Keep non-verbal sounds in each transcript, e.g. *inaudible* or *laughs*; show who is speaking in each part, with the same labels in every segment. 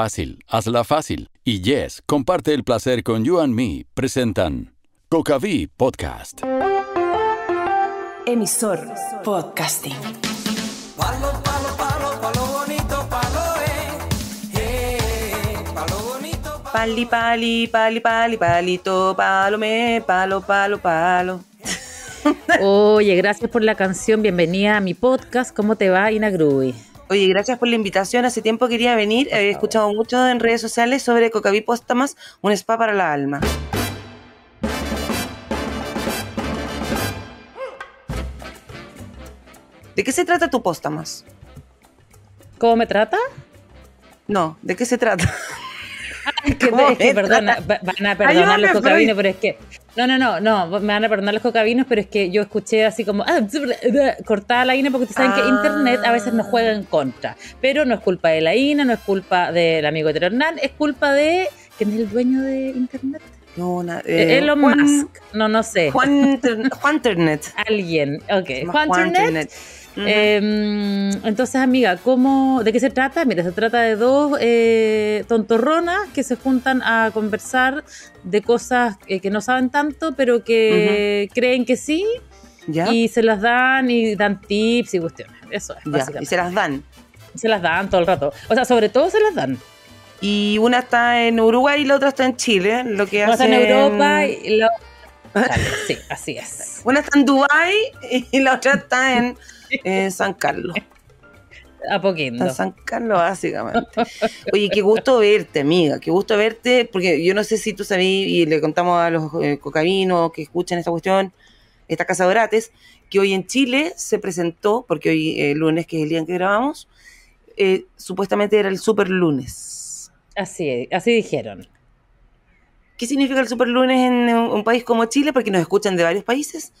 Speaker 1: fácil, hazla fácil. Y Yes, comparte el placer con You and Me, presentan Cocaví Podcast.
Speaker 2: Emisor Podcasting. Palo, palo, palo, palo bonito, palo, eh. eh palo bonito, palo. Pali, pali, pali, pali, palito, me, palo, palo, palo.
Speaker 1: Oye, gracias por la canción. Bienvenida a mi podcast. ¿Cómo te va, Ina Gruy? Oye, gracias por la invitación. Hace tiempo quería venir. He
Speaker 2: escuchado mucho en redes sociales sobre Cocaví Póstamas, un spa para la alma. ¿De qué se trata tu Póstamas? ¿Cómo me trata? No, ¿de
Speaker 1: qué se trata? que, van a perdonar los cocabinos, pero es que. No, no, no, no, me van a perdonar los cocabinos, pero es que yo escuché así como ah, cortada la INA porque ustedes saben que ah. Internet a veces nos juega en contra. Pero no es culpa de la INA, no es culpa del amigo de Hernán, es culpa de. ¿Quién es el dueño de Internet? No, eh, eh, Elon Musk, no, no sé. Juan, Internet. *laughs* Alguien, ok. Juan, Internet Em, entonces, amiga, ¿cómo, ¿de qué se trata? Mira, se trata de dos eh, tontorronas que se juntan a conversar de cosas eh, que no saben tanto, pero que creen que sí. Y se las dan y dan tips y cuestiones. Eso es. Y se las dan. Se las dan todo el rato. O sea, sobre todo se las dan.
Speaker 2: Y una está en Uruguay y la otra está en Chile. Lo que en Europa y sí, así es. Una está en Dubai y la otra está en San Carlos. a poquito? San Carlos, básicamente. Oye, qué gusto verte, amiga. Qué gusto verte, porque yo no sé si tú sabías, y le contamos a los eh, que escuchan esta cuestión, esta casa de que hoy en Chile se presentó, porque hoy el eh, lunes, que es el día en que grabamos, eh, supuestamente era el super lunes. Así, así dijeron. ¿Qué significa el super lunes en un país como Chile? Porque nos escuchan de varios países.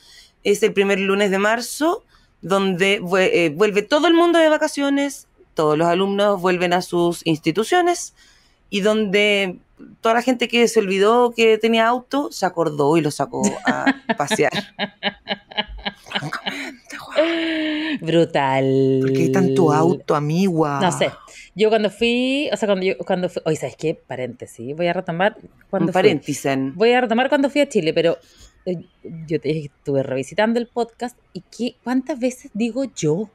Speaker 2: Es el primer lunes de marzo donde eh, vuelve todo el mundo de vacaciones, todos los alumnos vuelven a sus instituciones y donde toda la gente que se olvidó que tenía auto se acordó y lo sacó a *laughs* pasear. *laughs* Brutal. ¿Por qué tanto auto, amigua? No sé.
Speaker 1: Yo cuando fui, o sea, cuando cuando fui, hoy, ¿sabes qué? Paréntesis, voy a retomar cuando Un Voy a retomar cuando fui a Chile, pero eh, yo te estuve revisitando el podcast y ¿cuántas veces digo yo?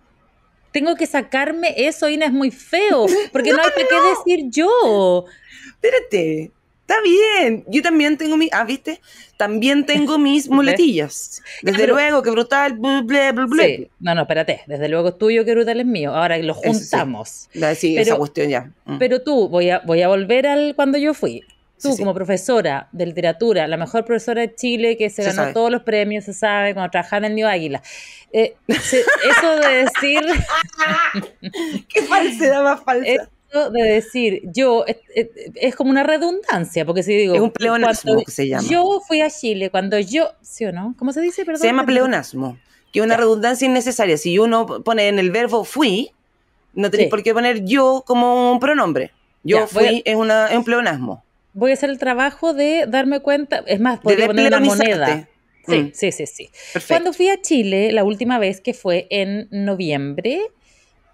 Speaker 1: Tengo que sacarme eso, Ina, es muy feo, *laughs* porque no, hay qué decir yo. Espérate, está bien. Yo también tengo mis, ah, viste,
Speaker 2: también tengo mis *laughs* muletillas.
Speaker 1: Ah, desde luego, que brutal, No, no, espérate. Desde luego es tuyo, que brutal es mío. Ahora lo juntamos. La, esa cuestión ya. Mm. Pero tú, voy a, voy a volver al cuando yo fui tú como profesora de literatura, la mejor profesora de Chile que se, ganó todos los premios, se sabe, cuando trabajaba en el New Águila. Eh, eso de decir... *laughs* ¡Qué falsedad más falsa! Eso de decir, yo, es, como una redundancia, porque si digo... Es un pleonasmo que se llama. Yo fui a Chile cuando yo... ¿Sí o no? ¿Cómo se dice? Perdón, se llama pleonasmo,
Speaker 2: que es una redundancia innecesaria. Si uno pone en el verbo fui, no tenéis por qué poner yo como un pronombre. Yo fui es, una, es un pleonasmo
Speaker 1: voy a hacer el trabajo de darme cuenta, es más, podría poner la moneda. Mm. Sí, sí, sí, sí. Cuando fui a Chile, la última vez que fue en noviembre,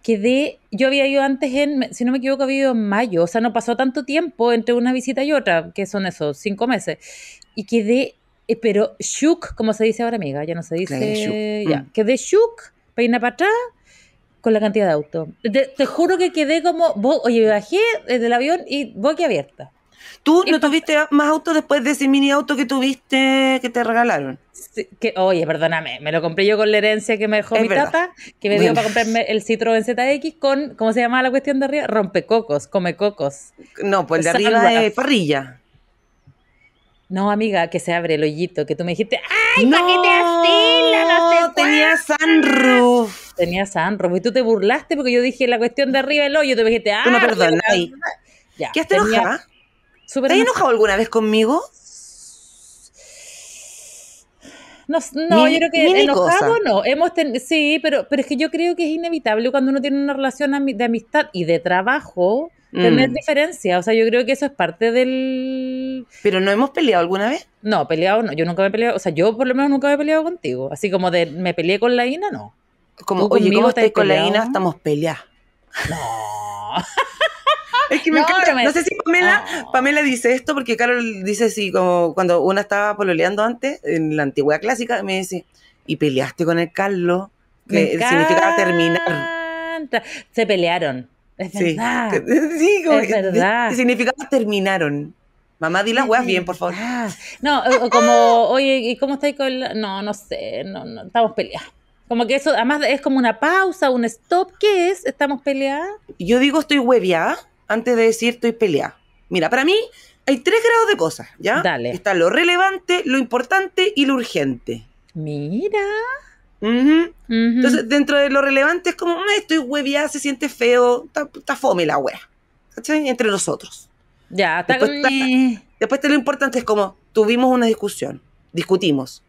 Speaker 1: quedé, yo había ido antes en, si no me equivoco, había ido en mayo, o sea, no pasó tanto tiempo entre una visita y otra, que son esos cinco meses, y quedé, eh, pero shook, como se dice ahora, amiga, ya no se dice, quedé shook. ya, mm. quedé shook, peina para atrás, con la cantidad de auto Te, juro que quedé como, oye, bajé del avión y abierta ¿Tú no tuviste más auto después de ese mini auto que tuviste, que te regalaron? oye, perdóname, me lo compré yo con la herencia que me dejó mi tata, que me dio para comprarme el Citroën ZX con, ¿cómo se llamaba la cuestión de arriba? Rompecocos, cocos. No, pues el de arriba es parrilla. No, amiga, que se abre el hoyito, que tú me dijiste, ¡ay, no, te asila, No tenía sunroof. Tenía sunroof, y tú te burlaste porque yo dije la cuestión de arriba el hoyo, tú me dijiste, ay. no, perdón, ¿Qué has ¿Te has enojado
Speaker 2: alguna vez conmigo?
Speaker 1: No, yo creo que enojado no. Sí, pero, pero es que yo creo que es inevitable cuando uno tiene una relación de amistad y de trabajo mm. tener diferencia. O sea, yo creo que eso es parte del. ¿Pero no hemos peleado alguna vez? No, peleado no. Yo nunca me he peleado. O sea, yo por lo menos nunca me he peleado contigo. Así como de me peleé con la Ina, no. Como, oye, ¿cómo estás con la Ina?
Speaker 2: Estamos peleados. No.
Speaker 1: *laughs* Es que me no, encanta. No, sé si
Speaker 2: Pamela, ah. Pamela dice esto porque Carol dice así, como cuando una estaba pololeando antes, en la antigüedad clásica, me dice, y peleaste con el Carlos, que eh, significaba
Speaker 1: terminar. Se pelearon. Es verdad. *laughs* es Significaba terminaron. Mamá, di las weas bien, por favor. No, como, *laughs* oye, ¿y cómo estáis con No, no sé, no, no, estamos peleados. Como que eso, además es como una pausa, un stop, ¿qué es? ¿Estamos peleadas?
Speaker 2: Yo digo estoy hueviada antes de decir estoy peleado. Mira, para mí hay tres grados de cosas, ¿ya? Dale. Está lo relevante, lo importante y lo urgente. Mira. Entonces, dentro de lo relevante es como, estoy hueviada, se siente feo, está, fome la wea. ¿Cachai? Entre nosotros.
Speaker 1: Ya, está después,
Speaker 2: después lo importante es como, tuvimos una discusión, discutimos.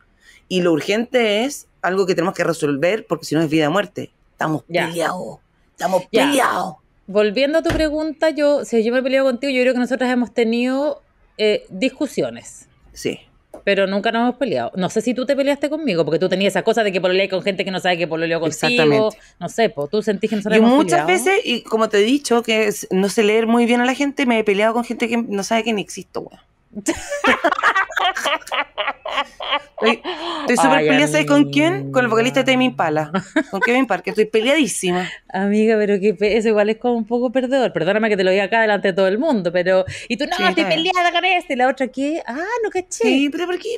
Speaker 2: Y lo urgente es algo que tenemos que resolver porque si no es vida o muerte.
Speaker 1: Estamos peleados. Estamos peleados volviendo a tu pregunta, yo, si yo me he peleado contigo, yo creo que nosotras hemos tenido eh, discusiones. Sí. Pero nunca nos hemos peleado. No sé si tú te peleaste conmigo, porque tú tenías esa cosa de que pololeas con gente que no sabe que pololeó contigo. Exactamente. No sé, pues tú sentís que nosotros Yo muchas veces,
Speaker 2: y como te he dicho, que no sé leer muy bien a la gente, me he peleado con gente que no sabe que ni existo, weón. *laughs* Estoy, súper peleada, ¿sabes con quién? Con el vocalista de Tame Impala, con Kevin Que Estoy
Speaker 1: peleadísima. Amiga, pero que eso igual es como un poco perdedor. Perdóname que te lo diga acá delante de todo el mundo, pero. Y tú, no, estoy peleada con este. la otra, ¿qué? Ah, no caché. Sí, pero ¿por qué?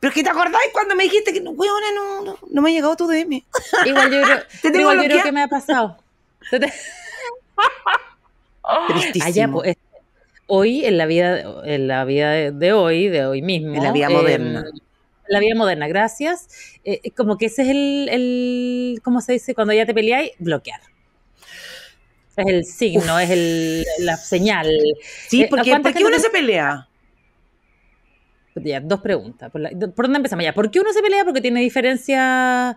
Speaker 2: Pero es que te acordáis cuando me dijiste que, weona, no, no,
Speaker 1: no me ha llegado tu DM. Igual yo creo, *laughs* igual yo creo que me ha pasado. *laughs* Tristísimo. Pues, hoy, en la vida, en la vida de hoy, de hoy mismo. En la vida moderna. Em, en la vida moderna, gracias. Eh, eh, como que ese es el, el, ¿cómo se dice? Cuando ya te peleáis, bloquear. Es el signo, es el, la señal. Sí, eh, porque ¿por qué uno se pelea? Ya, dos preguntas. ¿Por, dónde empezamos? Ya, ¿por qué uno se pelea? Porque tiene diferencia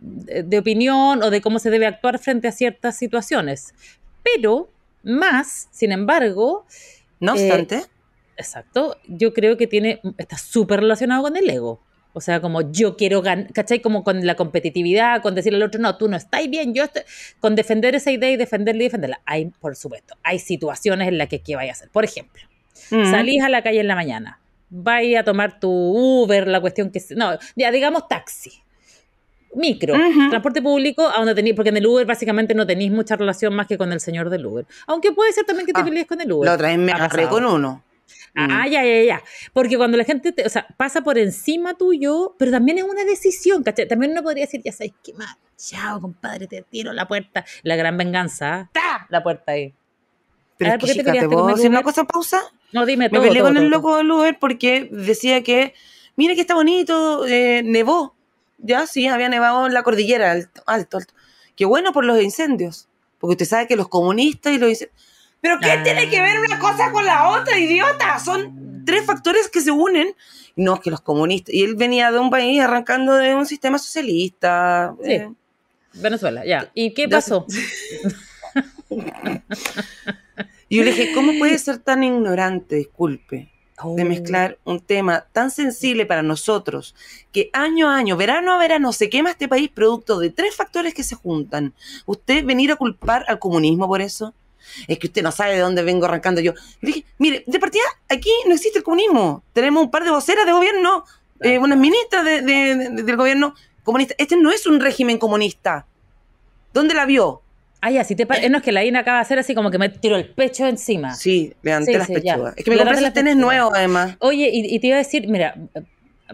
Speaker 1: de opinión o de cómo se debe actuar frente a ciertas situaciones. Pero, más, sin embargo, no eh, obstante. exacto. Yo creo que tiene, está súper relacionado con el ego. O sea, como yo quiero ganar, ¿cachai? Como con la competitividad, con decirle al otro, no, tú no estás bien, yo estoy, con defender esa idea y defenderla y defenderla. Hay, por supuesto, hay situaciones en las que qué vaya a hacer. Por ejemplo, mm. salís a la calle en la mañana, vais a tomar tu Uber, la cuestión que... No, ya digamos taxi, micro, transporte público, a donde tenéis, porque en el Uber básicamente no tenéis mucha relación más que con el señor del Uber. Aunque puede ser también que te ah, pelees con el Uber. La otra vez me agarré con uno. Ah, mm. ya, ya, ya. Porque cuando la gente, te, o sea, pasa por encima tuyo, pero también es una decisión, ¿cachai? También uno podría decir, ya sabes qué más, chao, compadre, te tiro la puerta. La gran venganza, ¿ah? ¡ta! La puerta ahí. Pero a ver, que, ¿por qué chica, te, te puedo decir una cosa
Speaker 2: pausa? No, dime, todo, Me peleé con el loco del Uber porque decía que, mira que está bonito, eh, nevó ya sí, había nevado en la cordillera, alto, alto, alto. Qué bueno por los incendios, porque usted sabe que los comunistas y los incendios... Pero ¿qué ah. tiene que ver una cosa con la otra, idiota? Son tres factores que se unen. No, es que los comunistas. Y él venía de un país arrancando de un sistema socialista. Sí. Eh.
Speaker 1: Venezuela, ya. ¿Y qué pasó?
Speaker 2: *laughs* y yo le dije, ¿cómo puede ser tan ignorante? Disculpe de oh. mezclar un tema tan sensible para nosotros, que año a año, verano a verano, se quema este país producto de tres factores que se juntan. ¿Usted venir a culpar al comunismo por eso? es que usted no sabe de dónde vengo arrancando yo. dije, mire, de partida, aquí no existe el comunismo. Tenemos un par de voceras de gobierno, eh, unas ministras del gobierno comunista. Este no es un régimen comunista.
Speaker 1: ¿Dónde la vio? Ay, así te parece. Eh. No, es que la INA acaba de hacer así como que me tiró el pecho encima. Sí, me ante las pechugas. Es que me compraste tenis nuevo, además. Oye, y, te iba a decir, mira,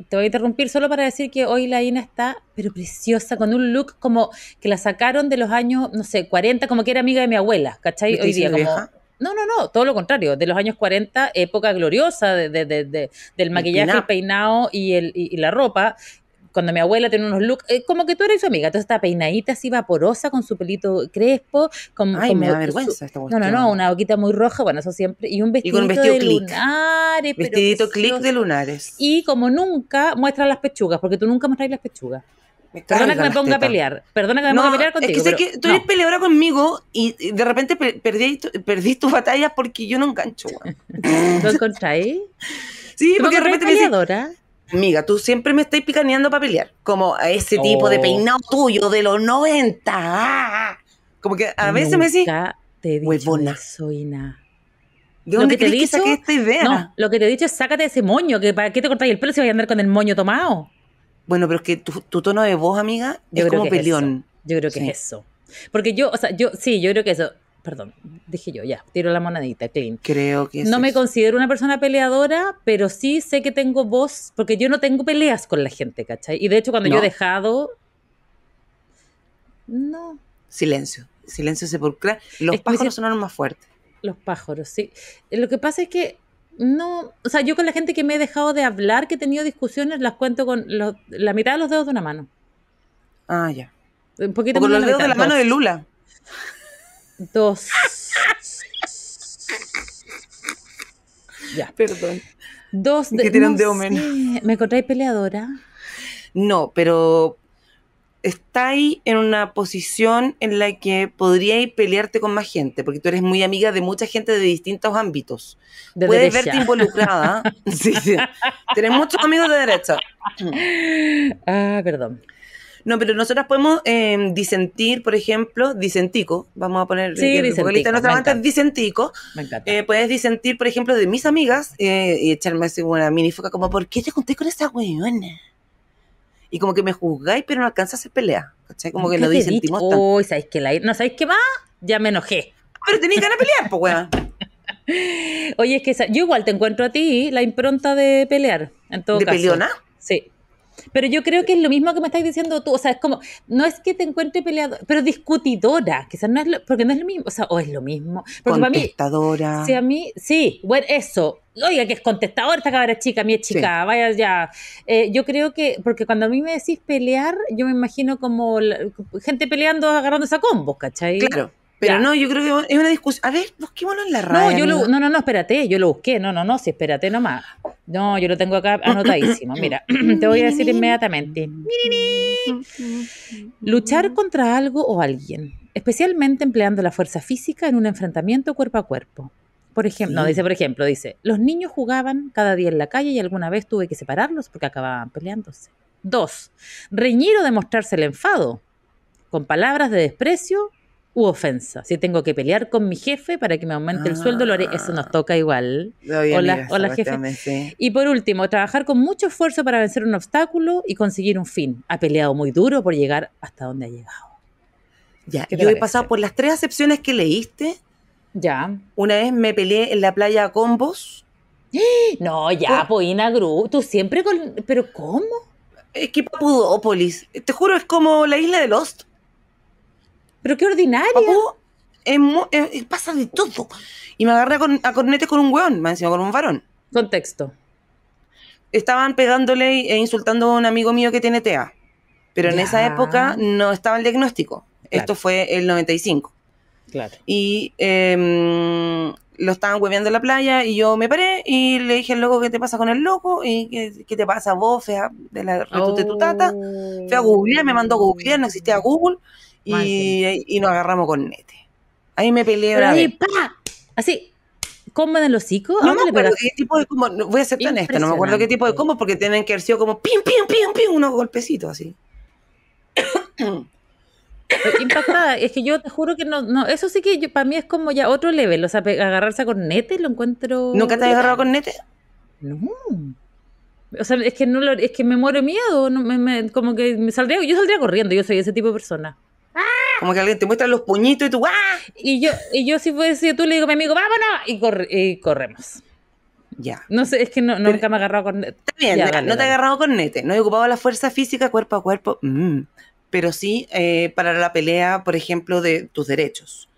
Speaker 1: te voy a interrumpir solo para decir que hoy la INA está, pero preciosa, con un look como que la sacaron de los años, no sé, 40, como que era amiga de mi abuela, ¿cachai? Hoy día, como. No, no, no, todo lo contrario, de los años 40, época gloriosa de, de, de, del maquillaje, el, peinado y, el, y la ropa, cuando mi abuela tenía unos looks, eh, como que tú eres su amiga, entonces está peinadita así vaporosa con su pelito crespo, con, Ay, me da vergüenza esta No, no, no, una boquita muy roja, bueno, eso siempre y un vestido, de lunares, vestidito
Speaker 2: clic de lunares.
Speaker 1: Y como nunca muestra las pechugas, porque tú nunca mostras las pechugas.
Speaker 2: perdona que me ponga a pelear. Perdona que me ponga a pelear contigo. Es que, sé que tú eres peleadora conmigo y de repente perdí, tus batallas porque yo no engancho, ¿Lo *laughs* encontráis?
Speaker 1: Sí, porque de repente Me decís,
Speaker 2: Amiga, tú siempre me estás picaneando para pelear. Como a ese tipo de oh. peinado tuyo de los
Speaker 1: 90. Como que a veces me decís. Te huevona.
Speaker 2: dónde lo que te
Speaker 1: lo que te he dicho es sácate ese moño, que para qué te cortáis el pelo si vas a andar con el moño tomado. Bueno, pero es que tu, tono de voz, amiga, yo es como peleón. yo creo que es eso. Porque yo, o sea, yo sí, yo creo que eso perdón, dije yo, ya, tiro la monadita, clean.
Speaker 2: Creo que No me
Speaker 1: considero una persona peleadora, pero sí sé que tengo voz, porque yo no tengo peleas con la gente, ¿cachai? Y de hecho cuando yo he dejado... No. Silencio, silencio sepulcral. Los pájaros sonaron más fuertes. Los pájaros, sí. Lo que pasa es que no, o sea, yo con la gente que me he dejado de hablar, que he tenido discusiones, las cuento con la mitad de los dedos de una mano. Ah, ya. Un poquito con los dedos de la mano de Lula.
Speaker 2: Dos. ya. Perdón. Dos de.
Speaker 1: ¿Me encontráis peleadora?
Speaker 2: No, pero estáis en una posición en la que podríais pelearte con más gente, porque tú eres muy amiga de mucha gente de distintos ámbitos. Puedes verte involucrada. *laughs* sí, sí. Tienes muchos amigos de derecha. *laughs* Ah, perdón. No, pero nosotras podemos em, disentir, por ejemplo, disentico, vamos a poner sí, el nuestra banda disentico. Me encanta. Eh, puedes disentir, por ejemplo, de mis amigas eh, y echarme así una minifoca como, ¿por qué te conté con esa weona? Y como que me juzgáis, pero no alcanzas a hacer pelea. ¿cachai? Como que lo disentimos. Uy,
Speaker 1: ¿sabéis que la... No, ¿sabéis qué va? Ya me enojé. Pero tenéis ganas de pelear, pues, weón. *laughs* Oye, es que yo igual te encuentro a ti la impronta de pelear, en todo ¿De peleona? Sí. Pero yo creo que es lo mismo que me estás diciendo tú. O sea, es como, no es que te encuentre peleado pero discutidora. Quizás no es lo, porque no es lo mismo. O sea, o es lo mismo. Porque Para mí, si a mí, sí, bueno, eso. Oiga, que es contestadora esta cabra chica, mi es chica, vaya ya. Eh, yo creo que, porque cuando a mí me decís pelear, yo me imagino como gente peleando, agarrando esa combo, ¿cachai? Claro. Pero no, yo creo que es una discusión. A ver, busquémoslo en la radio. No, yo no, no, no, espérate, yo lo busqué. No, no, no, sí, espérate nomás. No, yo lo tengo acá anotadísimo. *coughs* Mira, *clears throat* te voy a decir inmediatamente. Luchar contra algo o alguien, especialmente empleando la fuerza física en un enfrentamiento cuerpo a cuerpo. Por ejemplo, no, dice por ejemplo, dice, los niños jugaban cada día en la calle y alguna vez tuve que separarlos porque acababan peleándose. Dos, reñir o demostrarse el enfado con palabras de desprecio u ofensa. Si tengo que pelear con mi jefe para que me aumente el sueldo, lo haré. Eso nos ah. toca igual. Hola, hola jefe. Y por último, trabajar con mucho esfuerzo para vencer un obstáculo y conseguir un fin. Ha peleado muy duro por llegar hasta donde ha llegado. Ya, yo he pasado por las tres acepciones que leíste. Ya. Una vez me
Speaker 2: peleé en la playa con vos. *gasps*
Speaker 1: No, ya,
Speaker 2: Poina pues, Gru. Tú siempre con. ¿Pero cómo? Es que Pudópolis. Te juro, es como la isla de Lost. Pero qué ordinario. es, pasa de todo. Y me agarré a, con, cornetes con un weón, me encima con un varón. Contexto. Estaban pegándole e insultando a un amigo mío que tiene TEA. Pero en esa época no estaba el diagnóstico. Esto fue el 95. Claro. Y em, lo estaban hueveando en la playa y yo me paré y le dije al loco, ¿qué te pasa con el loco? ¿Y qué, te pasa vos, fea de la retute de tu tata? Fue a me mandó a googlear, no existía Google. Y, y, nos agarramos con nete. Ahí me peleé Así, combo en el hocico. No me acuerdo qué tipo de combo, voy a ser tan honesta, no me acuerdo qué tipo de combo porque tienen que haber
Speaker 1: sido como pim, pim, pim, pim, unos golpecitos así. Impactada, es que yo te juro que no, no eso sí que yo, para mí es como ya otro level, o sea, agarrarse con nete lo encuentro... ¿Nunca te has agarrado con nete? No. O sea, es que, no es que me muero miedo, me, como que me saldría, yo saldría corriendo, yo soy ese tipo de persona. Como que alguien te muestra los puñitos y tú, ¡ah! Y yo, y yo si fuese tú, le digo a mi amigo, vámonos, y, corremos. Ya. No sé, es que no, nunca me he agarrado con nete. Está bien, no te he agarrado
Speaker 2: con nete. No he ocupado la fuerza física cuerpo a cuerpo. Mm. Pero sí eh, para la pelea, por ejemplo, de tus derechos.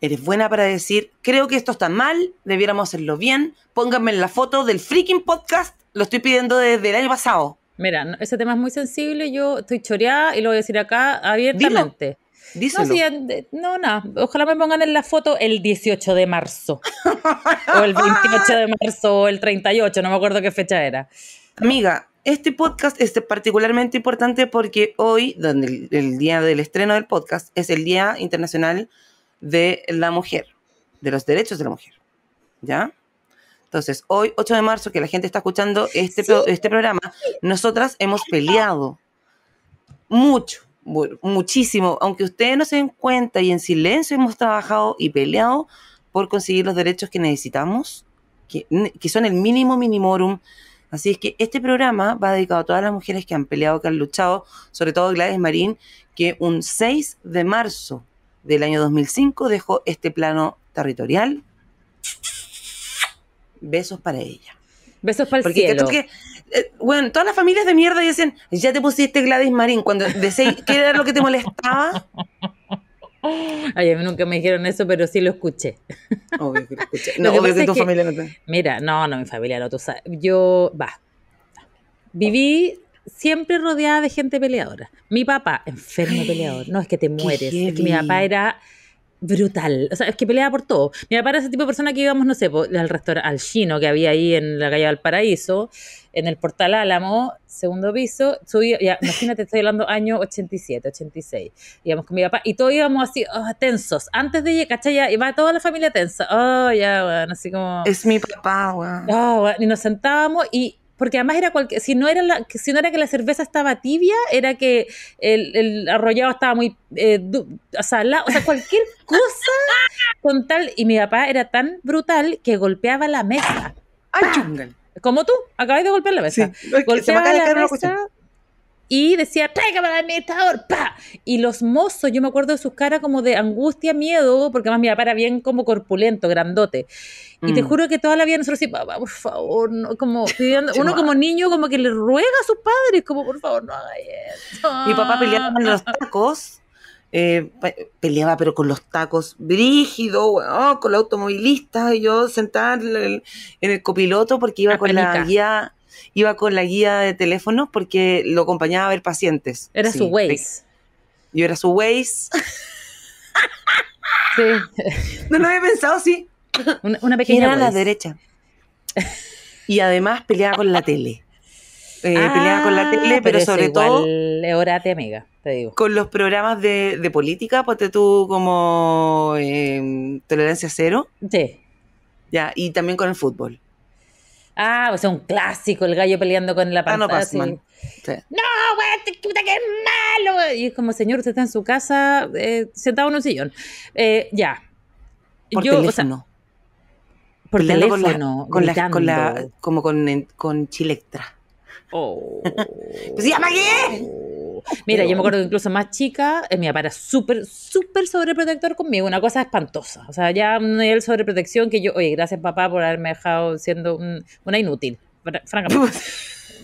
Speaker 2: Eres buena para decir, creo que esto está mal, debiéramos hacerlo bien. Pónganme la foto del freaking podcast,
Speaker 1: lo estoy pidiendo desde el año pasado. Mira, ese tema es muy sensible, yo estoy choreada y lo voy a decir acá abiertamente. Díselo. no, sí, no, nada. ojalá me pongan en la foto el 18 de marzo, o el 28 de marzo, o el 38, no me acuerdo qué fecha era.
Speaker 2: Amiga, este podcast es particularmente importante porque hoy, donde el, día del estreno del podcast, es el Día Internacional de la Mujer, de los Derechos de la Mujer. ¿Ya? Entonces, hoy, 8 de marzo, que la gente está escuchando este, este programa, nosotras hemos peleado mucho, muchísimo, aunque ustedes no se den cuenta y en silencio hemos trabajado y peleado por conseguir los derechos que necesitamos, que, que son el mínimo minimorum. Así es que este programa va dedicado a todas las mujeres que han peleado, que han luchado, sobre todo Gladys Marín, que un 6 de marzo del año 2005 dejó este plano territorial besos para ella. Besos para el cielo. Porque, bueno, eh, todas las familias de mierda dicen, ya te pusiste Gladys Marín, cuando decís que era lo que te
Speaker 1: molestaba. *laughs* Ay, a mí nunca me dijeron eso, pero sí lo escuché. Obvio que lo escuché. No, tu familia no te... Mira, no, no, mi familia no, tú sabes. Yo, va, viví siempre rodeada de gente peleadora. Mi papá, enfermo peleador. No, es que te mueres. Es que mi papá era brutal. O sea, es que peleaba por todo. Mi papá era ese tipo de persona que íbamos, no sé, al restaurante, al chino que había ahí en la calle Valparaíso, en el portal Álamo, segundo piso. Subía, imagínate, estoy hablando año 87, 86. Íbamos con mi papá y todos íbamos así, oh, tensos. Antes de llegar, ¿cachai? iba toda la familia tensa. Oh, ya, bueno, así como. Es mi papá, weón. Oh, y nos sentábamos y porque además era cualquier, si no era la, si no era que la cerveza estaba tibia, era que el, el arrollado estaba muy eh, o, sea, cualquier *laughs* cosa con tal, y mi papá era tan brutal que golpeaba la mesa. ¡Ay, ah, jungle Como tú, acabas de golpear la mesa. se la mesa, y decía, tráigame al administrador, pa. Y los mozos, yo me acuerdo de sus caras como de angustia, miedo, porque además mira, para bien como corpulento, grandote. Y te mm. juro que toda la vida nosotros decíamos, papá, por favor, no, como *laughs* uno como niño como que le ruega a sus padres, como por favor, no haga esto. Mi papá peleaba
Speaker 2: con los tacos, eh, peleaba pero con los tacos, brígidos, con los automovilistas, y yo sentada en el, copiloto porque iba con la guía iba con la guía de teléfonos porque lo acompañaba a ver pacientes. Era su Waze. yo era su Waze. *laughs* No lo había
Speaker 1: pensado, sí. Una, pequeña. Era a la derecha.
Speaker 2: Y además peleaba con la tele. Eh, peleaba con la ah, tele, pero, sobre todo. amiga, Con los programas de, política, ponte tú como em, Tolerancia Cero. Sí. Ya, y también con el fútbol.
Speaker 1: Ah, o sea, un clásico, el gallo peleando con la pantalla. Ah, no, pasa, Sí. No, güey, puta que es malo. Y es como, señor, usted está en su casa eh, sentado en un sillón. Eh, ya. Por Yo, teléfono.
Speaker 2: O sea, por teléfono. Con la, con la, como con, con
Speaker 1: Chilectra. Oh. *laughs* pues llama qué? Mira, yo me acuerdo que incluso más chica, eh, mi papá era súper, súper sobreprotector conmigo, una cosa espantosa. O sea, ya un nivel sobreprotección que yo, oye, gracias papá por haberme dejado siendo una inútil, francamente. *laughs*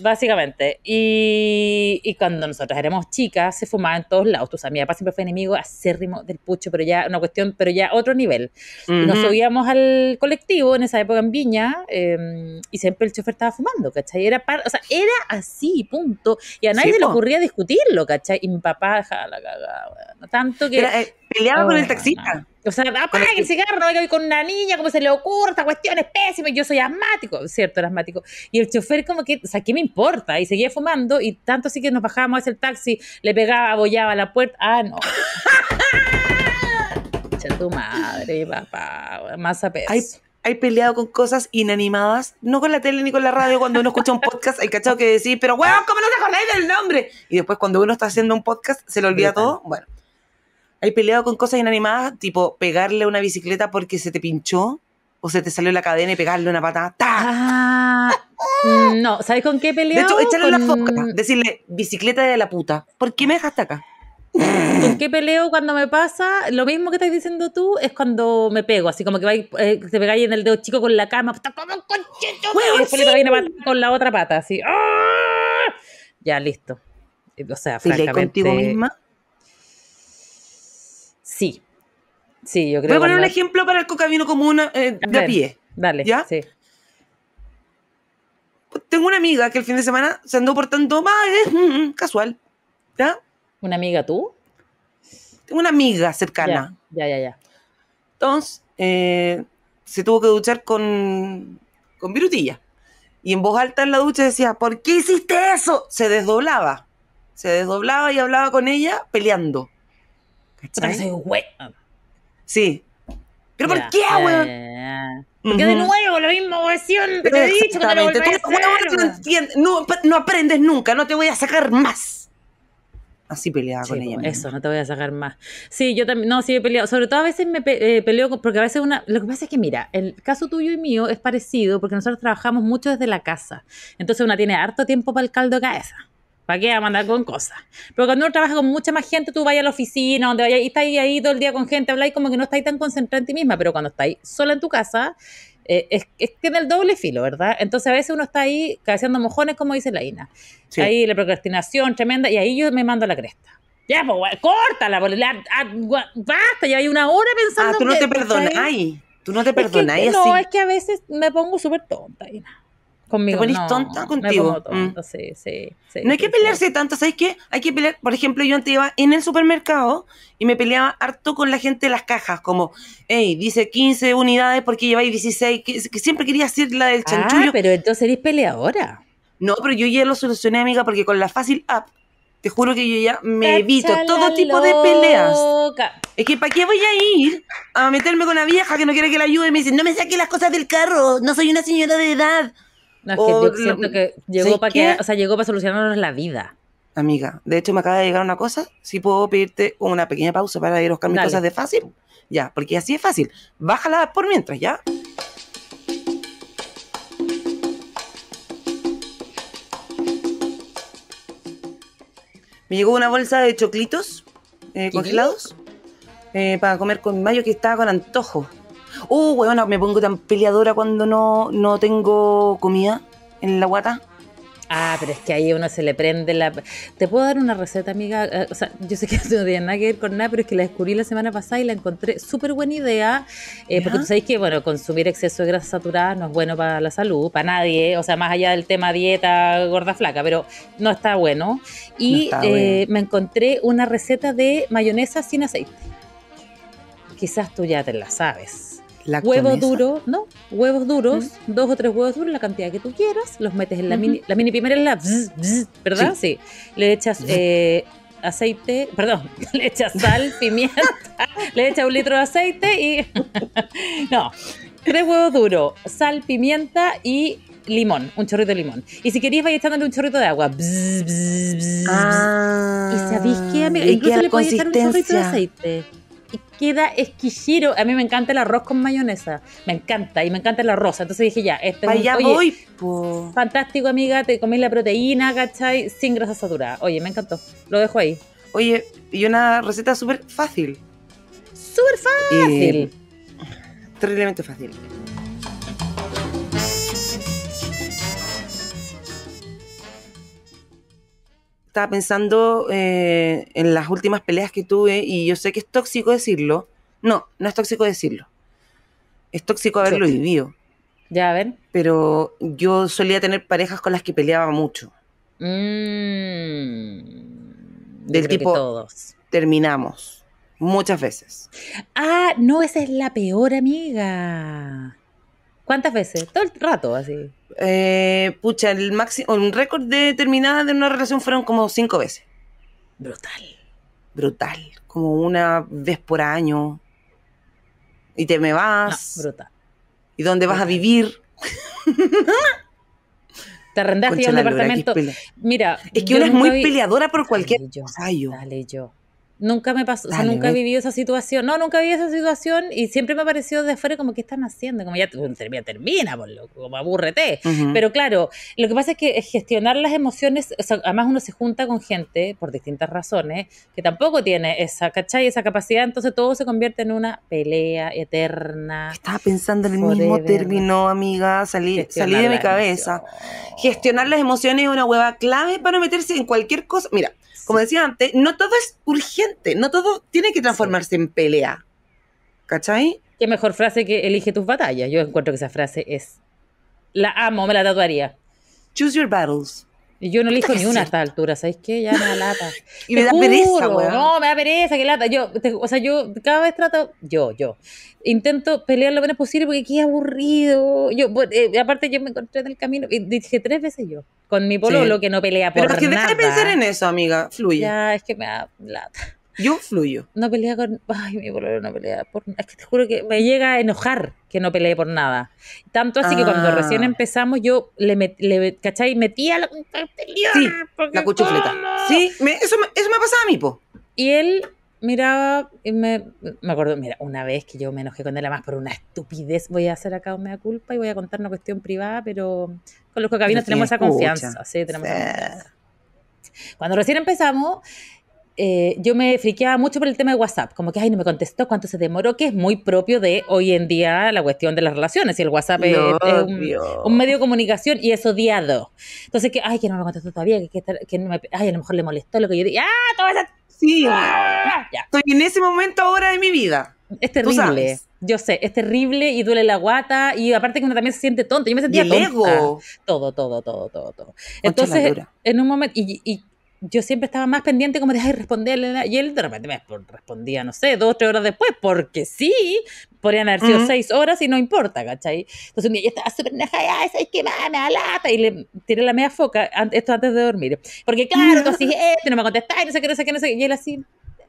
Speaker 1: Básicamente. Y, cuando nosotros éramos chicas, se fumaba en todos lados. Tú sabes, mi papá siempre fue enemigo acérrimo del pucho, pero ya, una cuestión, pero ya otro nivel. nos subíamos al colectivo en esa época en Viña em, y siempre el chofer estaba fumando, ¿cachai? Era o sea, era así, punto. Y a nadie le ocurría discutirlo, ¿cachai? Y mi papá jala, la cagada, Tanto que eh, Peleaba con el oh, taxista. O sea, apaga ah, el cigarro, no voy con una niña, ¿cómo se le ocurre? Esta cuestión es yo soy asmático, ¿cierto? asmático. Y el chofer como que, o sea, ¿qué me importa? Y seguía fumando y tanto así que nos bajábamos a el taxi, le pegaba, abollaba la puerta. Ah, no. *laughs* tu madre, papá,
Speaker 2: más a peso. Hay, hay, peleado con cosas inanimadas, no con la tele ni con la radio, cuando uno escucha un podcast, hay cachado que decir, pero huevón, ¿cómo no te acordáis del nombre? Y después cuando uno está haciendo un podcast, se le olvida todo. Bueno. ¿Hay peleado con cosas inanimadas? Tipo, pegarle una bicicleta porque se te pinchó o se te salió la cadena y pegarle una pata? Ah, *laughs* no, ¿sabes con qué peleado? De hecho, echarle la decirle bicicleta de la puta. ¿Por qué me dejaste acá?
Speaker 1: ¿Con qué peleo cuando me pasa? Lo mismo que estás diciendo tú es cuando me pego, así como que vais, eh, te pegáis en el dedo chico con la cama, como un conchito, y después le con la otra pata, así. ¡ah! Ya, listo. Eh, o sea, francamente. contigo misma? Sí. Sí, yo creo Voy a poner un ejemplo para el
Speaker 2: vino común eh, de a, pie.
Speaker 1: Dale. ¿Ya? Sí.
Speaker 2: Tengo una amiga que el fin de semana se andó portando más es mm, mm, casual. ¿Ya? ¿Una amiga tú? Tengo una amiga cercana. Ya, ya, ya. Entonces, eh, se tuvo que duchar con, con virutilla. Y en voz alta en la ducha decía, ¿por qué hiciste eso? Se desdoblaba. Se desdoblaba y hablaba con ella peleando. Sí. ¿Pero por qué, de nuevo,
Speaker 1: la misma te he dicho que te
Speaker 2: lo no, aprendes nunca, no te voy a sacar más.
Speaker 1: Así peleaba con ella. Eso, no te voy a sacar más. Sí, yo también, no, sí he peleado. Sobre todo a veces me eh, peleo, porque a veces una, lo que pasa es que mira, el caso tuyo y mío es parecido porque nosotros trabajamos mucho desde la casa. Entonces una tiene harto tiempo para el caldo de cabeza. ¿Para a mandar con cosas? Pero cuando uno trabaja con mucha más gente, tú vas a la oficina, donde y estás ahí, todo el día con gente, habláis como que no estás tan concentrada en ti misma, pero cuando estás sola en tu casa, eh, es, es, en el doble filo, ¿verdad? Entonces a veces uno está ahí cabeceando mojones, como dice la Ina. Ahí la procrastinación tremenda, y ahí yo me mando la cresta. Ya, pues, córtala, pues, la, ah, basta, ya hay una hora pensando. Ah, tú no te perdonas, ay, tú no te perdonas. Es no, es que a veces me pongo súper tonta, Ina. Conmigo, te pones no, tonta contigo. Mm. no hay que
Speaker 2: pelearse tanto, ¿sabes qué? Hay que pelear,
Speaker 1: por ejemplo, yo antes iba
Speaker 2: en el supermercado y me peleaba harto con la gente de las cajas, como, hey, dice 15 unidades porque lleváis 16, que, siempre quería hacer la del ah, chanchullo.
Speaker 1: pero entonces eres peleadora.
Speaker 2: No, pero yo ya lo solucioné, amiga, porque con la fácil app, te juro que yo ya me evito todo tipo de peleas. Es que ¿para qué voy a ir a meterme con la vieja que no
Speaker 1: quiere que la ayude y me dice, no me saque las cosas del carro, no soy una señora de edad? que que llegó para para solucionarnos la vida.
Speaker 2: Amiga, de hecho me acaba de llegar una cosa, si puedo pedirte una pequeña pausa para ir a buscar mis cosas de fácil. Ya, porque así es fácil. Bájala por mientras, ¿ya? Me llegó una bolsa de choclitos eh, congelados eh, para comer con mayo que estaba con antojo
Speaker 1: oh, weona, me pongo tan peleadora cuando no, tengo comida en la guata. Ah, pero es que ahí uno se le prende la... ¿Te puedo dar una receta, amiga? Eh, o sea, yo sé que *laughs* no tiene nada que ver con nada, pero es que la descubrí la semana pasada y la encontré súper buena idea, eh, porque tú sabes que, bueno, consumir exceso de grasas saturadas no es bueno para la salud, para nadie, o sea, más allá del tema dieta gorda flaca, pero no está bueno. Y eh, me encontré una receta de mayonesa sin aceite. Quizás tú ya te la sabes. Huevo duro, ¿no? Huevos duros, dos o tres huevos duros, la cantidad que tú quieras, los metes en la mini. La mini primera es la. ¿Verdad? Sí. Le echas. Eh, aceite, perdón, *laughs* le echas sal, *laughs* pimienta, le echas un litro de aceite y. *laughs* no, tres huevos duros, sal, pimienta y limón, un chorrito de limón. Y si queréis, vais echándole un chorrito de agua. Ah. y sabéis que, incluso le puedes echar un chorrito de aceite y queda exquisito. A mí me encanta el arroz con mayonesa, me encanta, y me encanta el arroz. Entonces dije, ya, este voy, fantástico, amiga, te comí la proteína, ¿cachai? Sin grasa saturada. Oye, me encantó, lo dejo ahí. Oye,
Speaker 2: y una receta súper fácil.
Speaker 1: Súper fácil. Eh,
Speaker 2: terriblemente fácil. estaba pensando eh, en las últimas peleas que tuve y yo sé que es tóxico decirlo. No, no es tóxico decirlo. Es tóxico haberlo vivido. Ya, a ver. Pero yo solía tener parejas con las que peleaba mucho.
Speaker 1: Mm, Del tipo, todos.
Speaker 2: terminamos. Muchas veces.
Speaker 1: Ah, no, esa es la peor amiga. ¿Cuántas veces? Todo el rato, así. Eh, pucha, el
Speaker 2: máximo, un récord determinado de una relación fueron como cinco veces. Brutal. Brutal. Como una vez por año. Y te me vas. Ah, brutal. ¿Y dónde vas a vivir? *laughs*
Speaker 1: Te arrendaste un departamento. Mira. Es que una es muy
Speaker 2: peleadora por cualquier dale Yo. Dale yo.
Speaker 1: Nunca me pasó, nunca he vivido esa situación. No, nunca viví esa situación y siempre me ha parecido de afuera como, que están haciendo? Como ya termina, termina, por pues, como aburrete Pero claro, lo que pasa es que gestionar las emociones, o sea, además uno se junta con gente, por distintas razones, que tampoco tiene esa, y Esa capacidad, entonces todo se convierte en una pelea eterna.
Speaker 2: Estaba pensando en el mismo término, amiga, salí, salí de mi cabeza. Gestionar las emociones es una hueva clave para meterse en cualquier cosa. Mira, como decía antes, no todo es
Speaker 1: urgente, no todo tiene que transformarse en pelea. ¿Cachai? Qué mejor frase que elige tus batallas. Yo encuentro que esa frase es. La amo, me la tatuaría. Choose your battles. Y yo no elijo ni una a esta altura, ¿sabes qué? Ya me da lata. *laughs* y me da pereza, No, me da pereza, qué lata. Yo, o sea, yo cada vez trato, yo, yo, intento pelear lo menos posible porque qué aburrido. Yo, eh, aparte yo me encontré en el camino, y dije tres veces yo, con mi pololo lo que no pelea por Pero es que de pensar en eso, amiga, fluye. Ya, es que me da lata. Yo fluyo. No pelea con. Ay, mi boludo no pelea por. Es que te juro que me llega a enojar que no peleé por nada. Tanto así que cuando recién ah. empezamos, yo le, Metía la. Sí, la cuchufleta. Sí, eso, me, ha pasado a mí, po. Y él miraba y me, me acuerdo, mira, una vez que yo me enojé con él, además por una estupidez, voy a hacer acá una mea culpa y voy a contar una cuestión privada, pero con los cocabinos tenemos esa confianza, sí, tenemos esa eh. confianza. Cuando recién empezamos, eh, yo me friqueaba mucho por el tema de WhatsApp, como que, ay, no me contestó, cuánto se demoró, que es muy propio de hoy en día la cuestión de las relaciones, y el WhatsApp es, un, medio de comunicación y es odiado. Entonces, que, ay, que no me contestó todavía, que, ay, a lo mejor le molestó lo que yo dije, ah, toda Sí, ¡Ah, ya. estoy en ese momento ahora de mi vida. Es terrible. Yo sé, es terrible y duele la guata y aparte que uno también se siente tonto. Yo me sentía Todo, todo, todo, todo, todo. Entonces, en un momento, y yo siempre estaba más pendiente como de ay, responderle. Y él de repente me respondía, no sé, dos o tres horas después, porque sí, podrían haber sido seis horas y no importa, ¿cachai? Entonces un día yo estaba súper najada, ay, que me da lata. Y le tiré la media foca, esto antes de dormir. Porque claro, tú *laughs* así, este no me contestáis, no sé qué, no sé qué, no sé qué. Y él así,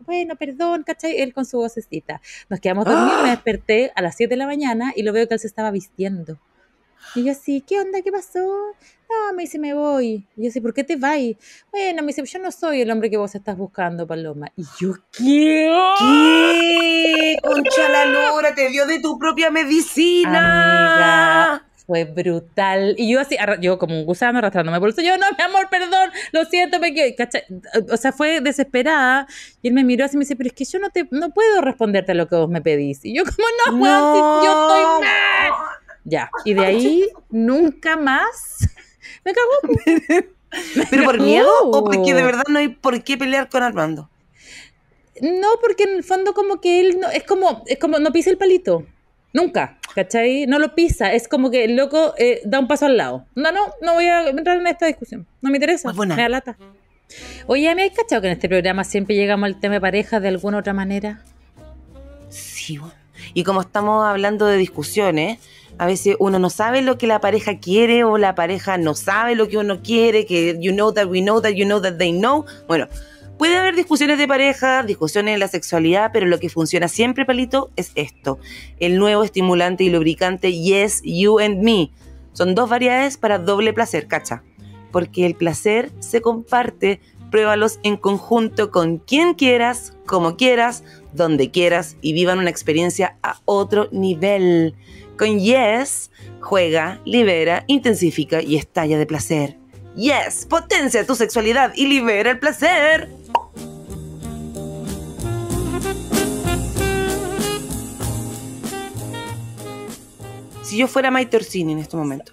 Speaker 1: bueno, perdón, ¿cachai? Él con su vocecita. Nos quedamos dormidos, me ¡Ah! desperté a las 7 de la mañana y lo veo que él se estaba vistiendo. Y yo así, ¿qué onda? ¿Qué pasó? No, me dice, me voy. Y yo así, ¿por qué te vas? Bueno, me dice, yo no soy el hombre que vos estás buscando, Paloma. Y yo, ¿qué? ¿Qué? Concha la lora, te dio de tu propia medicina. Amiga, fue brutal. Y yo así, yo como un gusano arrastrándome por yo, no, mi amor, perdón, lo siento, me quedo. O sea, fue desesperada. Y él me miró así y me dice, pero es que yo no te, no puedo responderte a lo que vos me pedís. Y yo como, no, no. yo estoy mal. Ya. Y de ahí nunca más *laughs* me
Speaker 2: cagó. *laughs* ¿Pero por miedo o porque de verdad no hay por qué pelear con Armando?
Speaker 1: No, porque en el fondo como que él no, es como, es como no pisa el palito. Nunca, ¿cachai? No lo pisa. Es como que el loco eh, da un paso al lado. No, no, no voy a entrar en esta discusión. No me interesa. Me da lata. Oye, ¿me has cachado que en este programa siempre llegamos al tema de pareja de alguna otra manera? Sí, Y como estamos hablando de
Speaker 2: discusiones, a veces uno no sabe lo que la pareja quiere o la pareja no sabe lo que uno quiere, que you know that we know that you know that they know. Bueno, puede haber discusiones de pareja, discusiones de la sexualidad, pero lo que funciona siempre, Palito, es esto. El nuevo estimulante y lubricante Yes, You and Me. Son dos variedades para doble placer, cacha. Porque el placer se comparte, pruébalos en conjunto con quien quieras, como quieras, donde quieras y vivan una experiencia a otro nivel con yes, juega, libera, intensifica y estalla de placer. Yes, potencia tu sexualidad y libera el placer.
Speaker 1: si yo fuera Maite Orsini en este momento.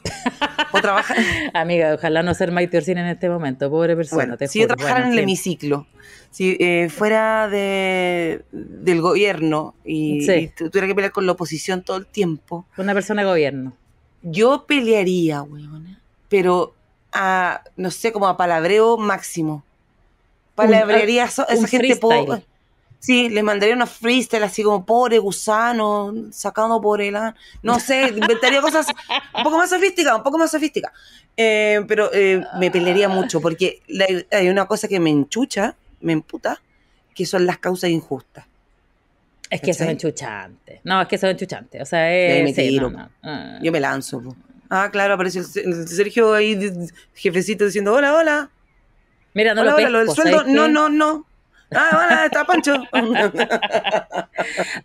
Speaker 1: O trabajar... *laughs* Amiga, ojalá no ser Maite Orsini en este momento, pobre persona. si yo trabajara en el hemiciclo, si eh, fuera
Speaker 2: de, del gobierno y, tuviera que pelear con la oposición todo el tiempo. Una persona de gobierno. Yo pelearía, weón, pero a, no sé, como a palabreo máximo. Palabrearía a, esa gente pobre Sí, le mandaría una freestyle así como pobre gusano, sacado por el... No sé, inventaría cosas un poco más sofisticadas, un poco más sofisticadas. Eh, pero eh, me pelearía mucho porque hay una cosa que me enchucha, me emputa, que son las causas injustas. Es que eso es enchuchante.
Speaker 1: No, es que eso es enchuchante. O sea, es... Ah. Yo me lanzo. Ah, claro, aparece el Sergio ahí,
Speaker 2: jefecito, diciendo, hola, hola. Mira, no lo, pesco, no, no, no. Ah, hola, está Pancho. *laughs*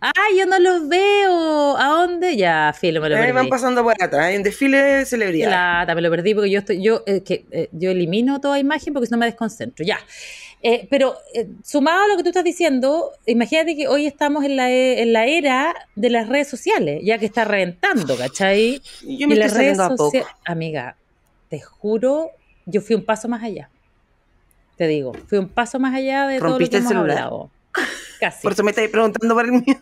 Speaker 1: Ay, yo no los veo. ¿A dónde? Ya, filo, me lo eh, perdí. van pasando por atrás, en desfile de celebridades. me lo perdí porque yo estoy, yo, que, eh, yo elimino toda imagen porque si no me desconcentro. Ya. Eh, pero sumado a lo que tú estás diciendo, imagínate que hoy estamos en la, en la era de las redes sociales, ya que está reventando, ¿cachai?
Speaker 2: Yo me y estoy las redes a poco.
Speaker 1: Amiga, te juro, yo fui un paso más allá. Te digo, fui un paso más allá de todo lo que Casi. Por eso me estáis preguntando para el mío.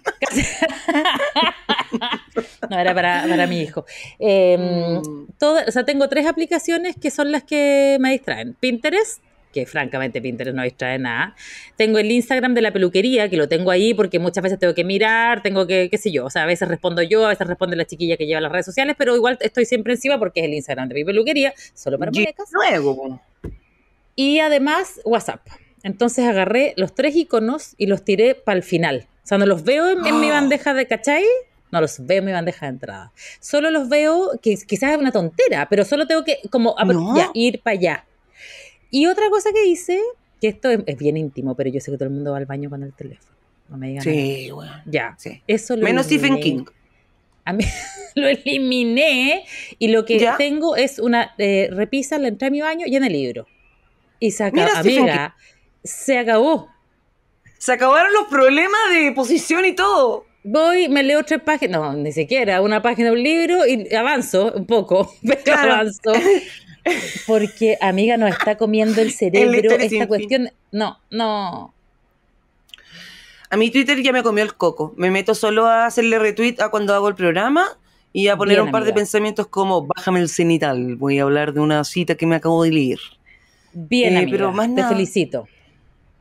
Speaker 1: *laughs* no, era para, para mi hijo. Eh, o sea, tengo tres aplicaciones que son las que me distraen. Pinterest, que francamente Pinterest no distrae nada. Tengo el Instagram de la peluquería, que lo tengo ahí porque muchas veces tengo que mirar, tengo que, qué sé yo, o sea, a veces respondo yo, a veces responde la chiquilla que lleva las redes sociales, pero igual estoy siempre encima porque es el Instagram de mi peluquería, solo para muñecas. Y además WhatsApp. Entonces agarré los tres iconos y los tiré para el final. O sea, no los veo en, mi ah. bandeja de, ¿cachai? No los veo en mi bandeja de entrada. Solo los veo, que quizás es una tontera, pero solo tengo que como ir para allá. Y otra cosa que hice, que esto es, bien íntimo, pero yo sé que todo el mundo va al baño con el teléfono. No me digan. Sí, Ya. Eso lo Menos Stephen King. A *laughs* lo eliminé y lo que tengo es una eh, repisa la entrada de mi baño y en el libro. Y se acabó, amiga, se acabó. Se acabaron los problemas de posición y todo. Voy, me leo tres páginas, no, ni siquiera, una página de un libro y avanzo un poco, *laughs* pero avanzo. Porque, amiga, nos está comiendo el *laughs* cerebro esta cuestión. No, no.
Speaker 2: A mi Twitter ya me comió el coco. Me meto solo a hacerle retweet a cuando hago el programa y a poner un par de pensamientos como bájame el cenital. Voy a hablar de una cita que me acabo
Speaker 1: de leer. Bien, eh, pero Te felicito.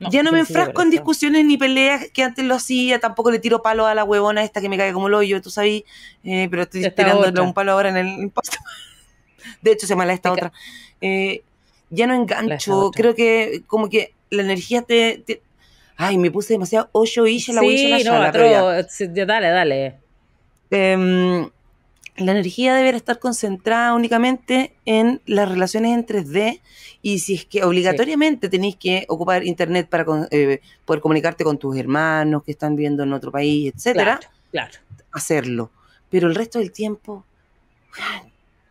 Speaker 2: ya no me enfrasco en discusiones ni peleas que antes lo hacía, tampoco le tiro palo a la huevona esta que me cae como el hoyo, tú sabes, eh, pero estoy tirándole un palo ahora en el *laughs* De hecho, se me la esta otra. Eh, ya no engancho, creo que como que la energía te... Ay, me puse demasiado hoyo y la voy a la, sí, no, la,
Speaker 1: no, Dale, dale. Em,
Speaker 2: la energía deberá estar concentrada únicamente en las relaciones en 3D y si es que obligatoriamente tenéis que ocupar internet para eh, poder comunicarte con tus hermanos que están viviendo en otro país, etcétera, claro, hacerlo. Pero el resto del tiempo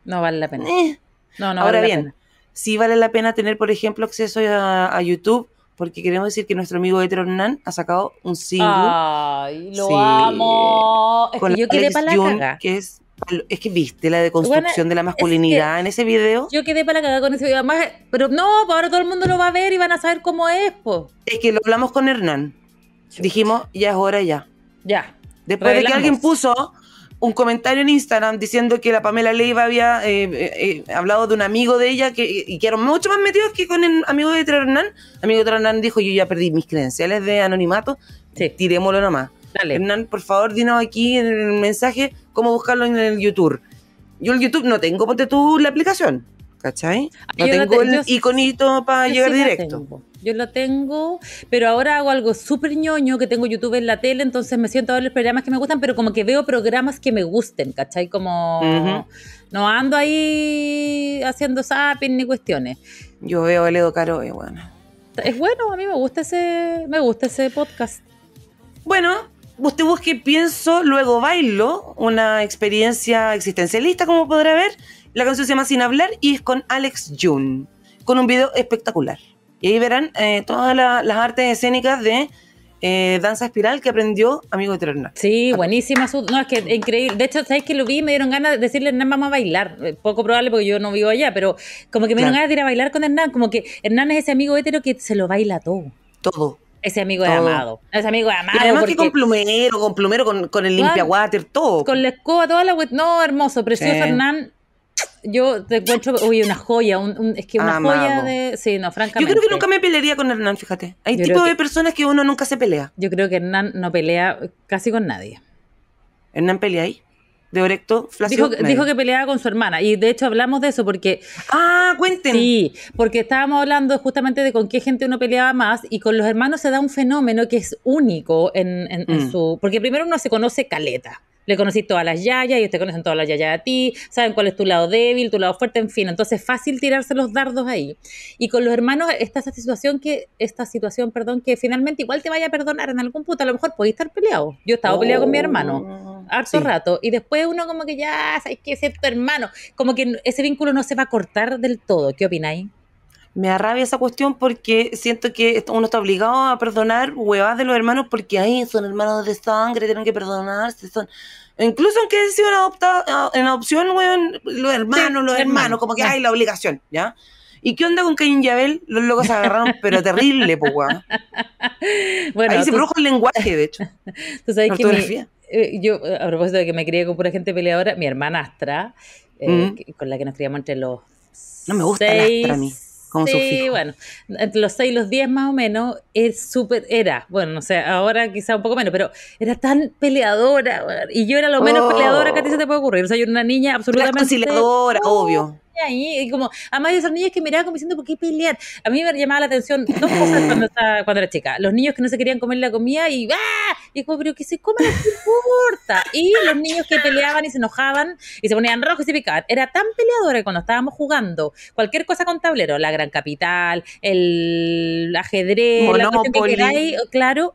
Speaker 2: no vale la
Speaker 1: pena. Eh. No, no Ahora bien,
Speaker 2: sí vale la pena tener, por ejemplo, acceso a, YouTube porque queremos decir que nuestro amigo Etero Nan ha sacado un single. ¡Ay, lo amo! Es que yo quedé Que es es que viste la deconstrucción de la masculinidad en ese video.
Speaker 1: Yo quedé para la cagada con ese video. pero no, pues ahora todo el mundo lo va a ver y van a saber cómo es,
Speaker 2: Es que lo hablamos con Hernán. Dijimos, ya es hora ya. Ya. Después de que alguien puso un comentario en Instagram diciendo que la Pamela Leiva había eh, eh, eh, hablado de un amigo de ella que, y que eran mucho más metidos que con el amigo de Hernán. Amigo de Hernán dijo, yo ya perdí mis credenciales de anonimato, sí. tirémoslo nomás. Hernán, por favor, dinos aquí en el mensaje cómo buscarlo en el YouTube. Yo el YouTube no tengo, ponte tú la aplicación, ¿cachai? No tengo el iconito para llegar directo.
Speaker 1: Yo lo tengo, pero ahora hago algo súper ñoño, que tengo YouTube en la tele, entonces me siento a ver los programas que me gustan, pero como que veo programas que me gusten, ¿cachai? Como no ando ahí haciendo zapping ni cuestiones.
Speaker 2: Yo veo el Edo Caro y bueno.
Speaker 1: Es bueno, a mí me gusta ese, me gusta ese
Speaker 2: podcast. Bueno, usted busque Pienso, luego bailo, una experiencia existencialista, como podrá ver. La canción se llama Sin Hablar y es con Alex June, con un video espectacular. Y ahí verán eh, todas las artes escénicas de
Speaker 1: eh, danza espiral que aprendió amigo eterno Sí, buenísima No, es que increíble. De hecho, sabéis que lo vi? Y me dieron ganas de decirle Hernán, vamos a bailar. Eh, poco probable porque yo no vivo allá, pero como que me dieron ganas de ir a bailar con Hernán. Como que Hernán es ese amigo hetero que se lo baila todo. Todo. Ese amigo Amado. Ese amigo de Amado. además que con
Speaker 2: plumero, con plumero, con, con el limpiawater, todo.
Speaker 1: Con la escoba, toda la... No, hermoso, precioso, Hernán. Yo te encuentro, uy, una joya, un, es que una joya de... Sí, no, francamente. Yo creo que nunca
Speaker 2: me pelearía con Hernán, fíjate. Hay tipos de
Speaker 1: personas que uno nunca se pelea. Yo creo que Hernán no pelea casi con nadie. ¿Hernán pelea ahí? de Orecto, Dijo, dijo que peleaba con su hermana y de hecho hablamos de eso porque... Ah, cuenten. Sí, porque estábamos hablando justamente de con qué gente uno peleaba más y con los hermanos se da un fenómeno que es único en, en, mm. su... Porque primero uno se conoce caleta. Le conocí todas las yayas y te conocen todas las yayas a ti, saben cuál es tu lado débil, tu lado fuerte, en fin. Entonces es fácil tirarse los dardos ahí. Y con los hermanos está esta situación que, esta situación, perdón, que finalmente igual te vaya a perdonar en algún punto. A lo mejor podéis estar peleado. Yo he estado peleado con mi hermano oh harto rato y después uno como que ya, ¿sabes que Es tu hermano, como que ese vínculo no se va a cortar del todo. ¿Qué opináis?
Speaker 2: Me arrabia esa cuestión porque siento que uno está obligado a perdonar huevas de los hermanos porque ahí son hermanos de sangre, tienen que perdonarse, son... Incluso aunque sido adopta en adopción, los hermanos, los hermanos, como que hay la obligación, ¿ya? ¿Y qué
Speaker 1: onda con Cain Yabel?
Speaker 2: Los locos se agarraron, *laughs* pero terrible, pues, Bueno, Ahí se produjo el lenguaje, de hecho.
Speaker 1: *laughs* ¿Tú sabes eh, yo, eh, a propósito de que me crié con pura gente peleadora, mi hermana eh, mm. con la que nos criamos entre los. No me gusta seis, entre los 6 y los 10 más o menos, es súper, era, bueno, no sé, ahora quizá un poco menos, pero era tan peleadora, y yo era lo menos oh. peleadora que a ti se te puede ocurrir, o sea, yo era una niña absolutamente... Conciliadora, obvio. Y como, además de esos niños que miraban como diciendo, ¿por qué pelear? A mí me llamaba la atención dos cosas cuando, *laughs* era chica. Los niños que no se querían comer la comida y ¡ah! Y como, pero que se coman, así importa? Y los niños que peleaban y se enojaban y se ponían rojos y se picaban. Era tan peleadora cuando estábamos jugando cualquier cosa con tablero, la gran capital, el ajedrez, Monopoly. la cuestión que queráis, claro,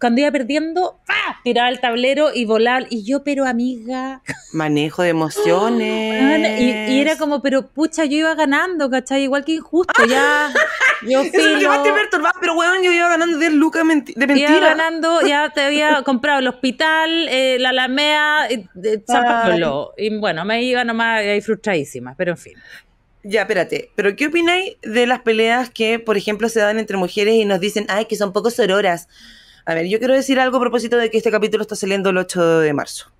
Speaker 1: cuando iba perdiendo, tirar tiraba el tablero y volar Y yo, pero amiga. Manejo de *gasps* emociones. y, era como, pero pucha, yo iba ganando, ¿cachai? Igual que injusto, ya. *laughs* yo Eso pero weón, yo iba ganando 10 lucas de mentira. Iba ganando, ya te había *laughs* comprado el hospital, eh, la lamea, eh, ah. Y bueno, me iba nomás ahí frustradísima, pero en fin. Ya, espérate, pero ¿qué
Speaker 2: opináis de las peleas que, por ejemplo, se dan entre mujeres y nos dicen, ay, que son poco sororas? A ver, yo quiero decir algo a propósito de que este capítulo está saliendo el 8 de marzo.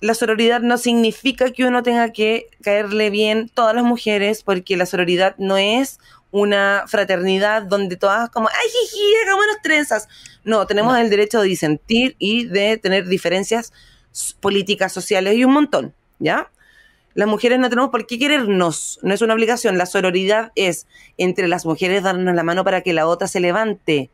Speaker 2: La sororidad no significa que uno tenga que caerle bien todas las mujeres, porque la sororidad no es una fraternidad donde todas como, ay, jiji, hagámonos trenzas. No, tenemos el derecho de disentir y de tener diferencias políticas, sociales y un montón, ¿ya? Las mujeres no tenemos por qué querernos, no es una obligación. La sororidad es entre las mujeres darnos la mano para que la otra se levante.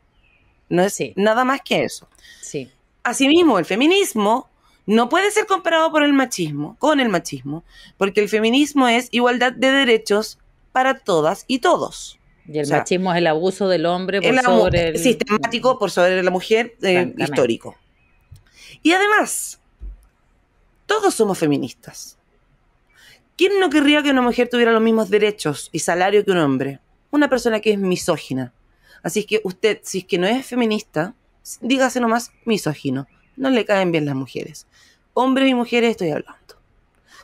Speaker 2: No es nada más que eso. Sí. Asimismo, el feminismo no puede ser comparado por el machismo, con el machismo, porque el feminismo es igualdad de derechos para todas y todos. Y el machismo
Speaker 1: es el abuso del hombre por sobre el...
Speaker 2: sistemático por sobre la mujer eh, histórico. Y además, todos somos feministas. ¿Quién no querría que una mujer tuviera los mismos derechos y salario que un hombre? Una persona que es misógina, Así que usted, si es que no es feminista, dígase nomás misógino. No le caen bien las mujeres. Hombres y mujeres estoy hablando.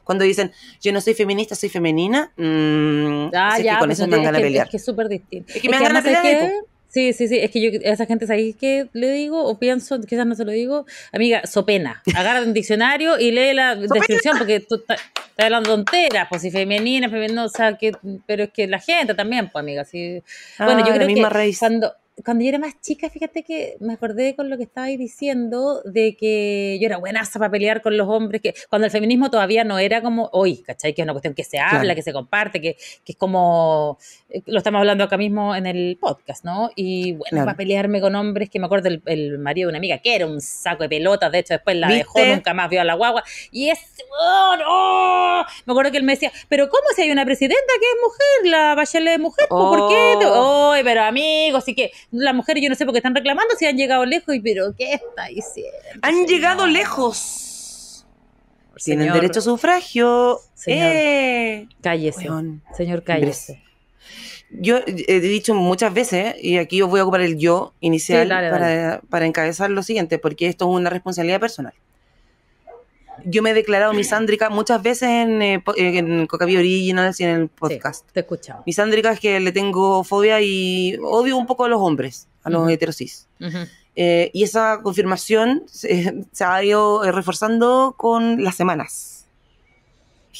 Speaker 2: Cuando dicen, yo no soy feminista, soy femenina, mmm, que con pues eso a pelear. Es
Speaker 1: que distinto. que me a pelear. Sí, sí, sí. Es que yo a esa gente, ¿sabéis qué le digo? O pienso, quizás no se lo digo. Amiga, sopena. Agarra un diccionario y lee la descripción, porque tú estás hablando tonteras, pues si femenina, femenino, o sea, que, pero es que la gente también, pues, amiga. Sí. Ah, bueno, yo creo que raíz. cuando cuando yo era más chica, fíjate que me acordé con lo que estabais diciendo de que yo era buenaza para pelear con los hombres, que cuando el feminismo todavía no era como hoy, ¿cachai? Que es una cuestión que se habla, que se comparte, que, es como eh, lo estamos hablando acá mismo en el podcast, ¿no? Y bueno, para pelearme con hombres, que me acuerdo el, marido de una amiga que era un saco de pelotas, de hecho después la dejó, nunca más vio a la guagua, y es, oh, no! Me acuerdo que él me decía, pero ¿cómo si hay una presidenta que es mujer, la bachelet de mujer? Pues, ¿Por qué? Oh. ¡Ay, pero amigos! Y que las mujeres yo no sé por qué están reclamando si han llegado lejos, y pero ¿qué está diciendo? Han llegado lejos. Tienen derecho a sufragio. Señor, eh. cállese. Señor, cállese.
Speaker 2: Yo eh, he dicho muchas veces, y aquí yo voy a ocupar el yo inicial para encabezar lo siguiente, porque esto es una responsabilidad personal yo me he declarado misándrica muchas veces en, coca eh, eh, en Originals y en el podcast. te he escuchado. Misándrica es que le tengo fobia y odio un poco a los hombres, a los heterosis. Eh, y esa confirmación se, ha ido reforzando con las semanas.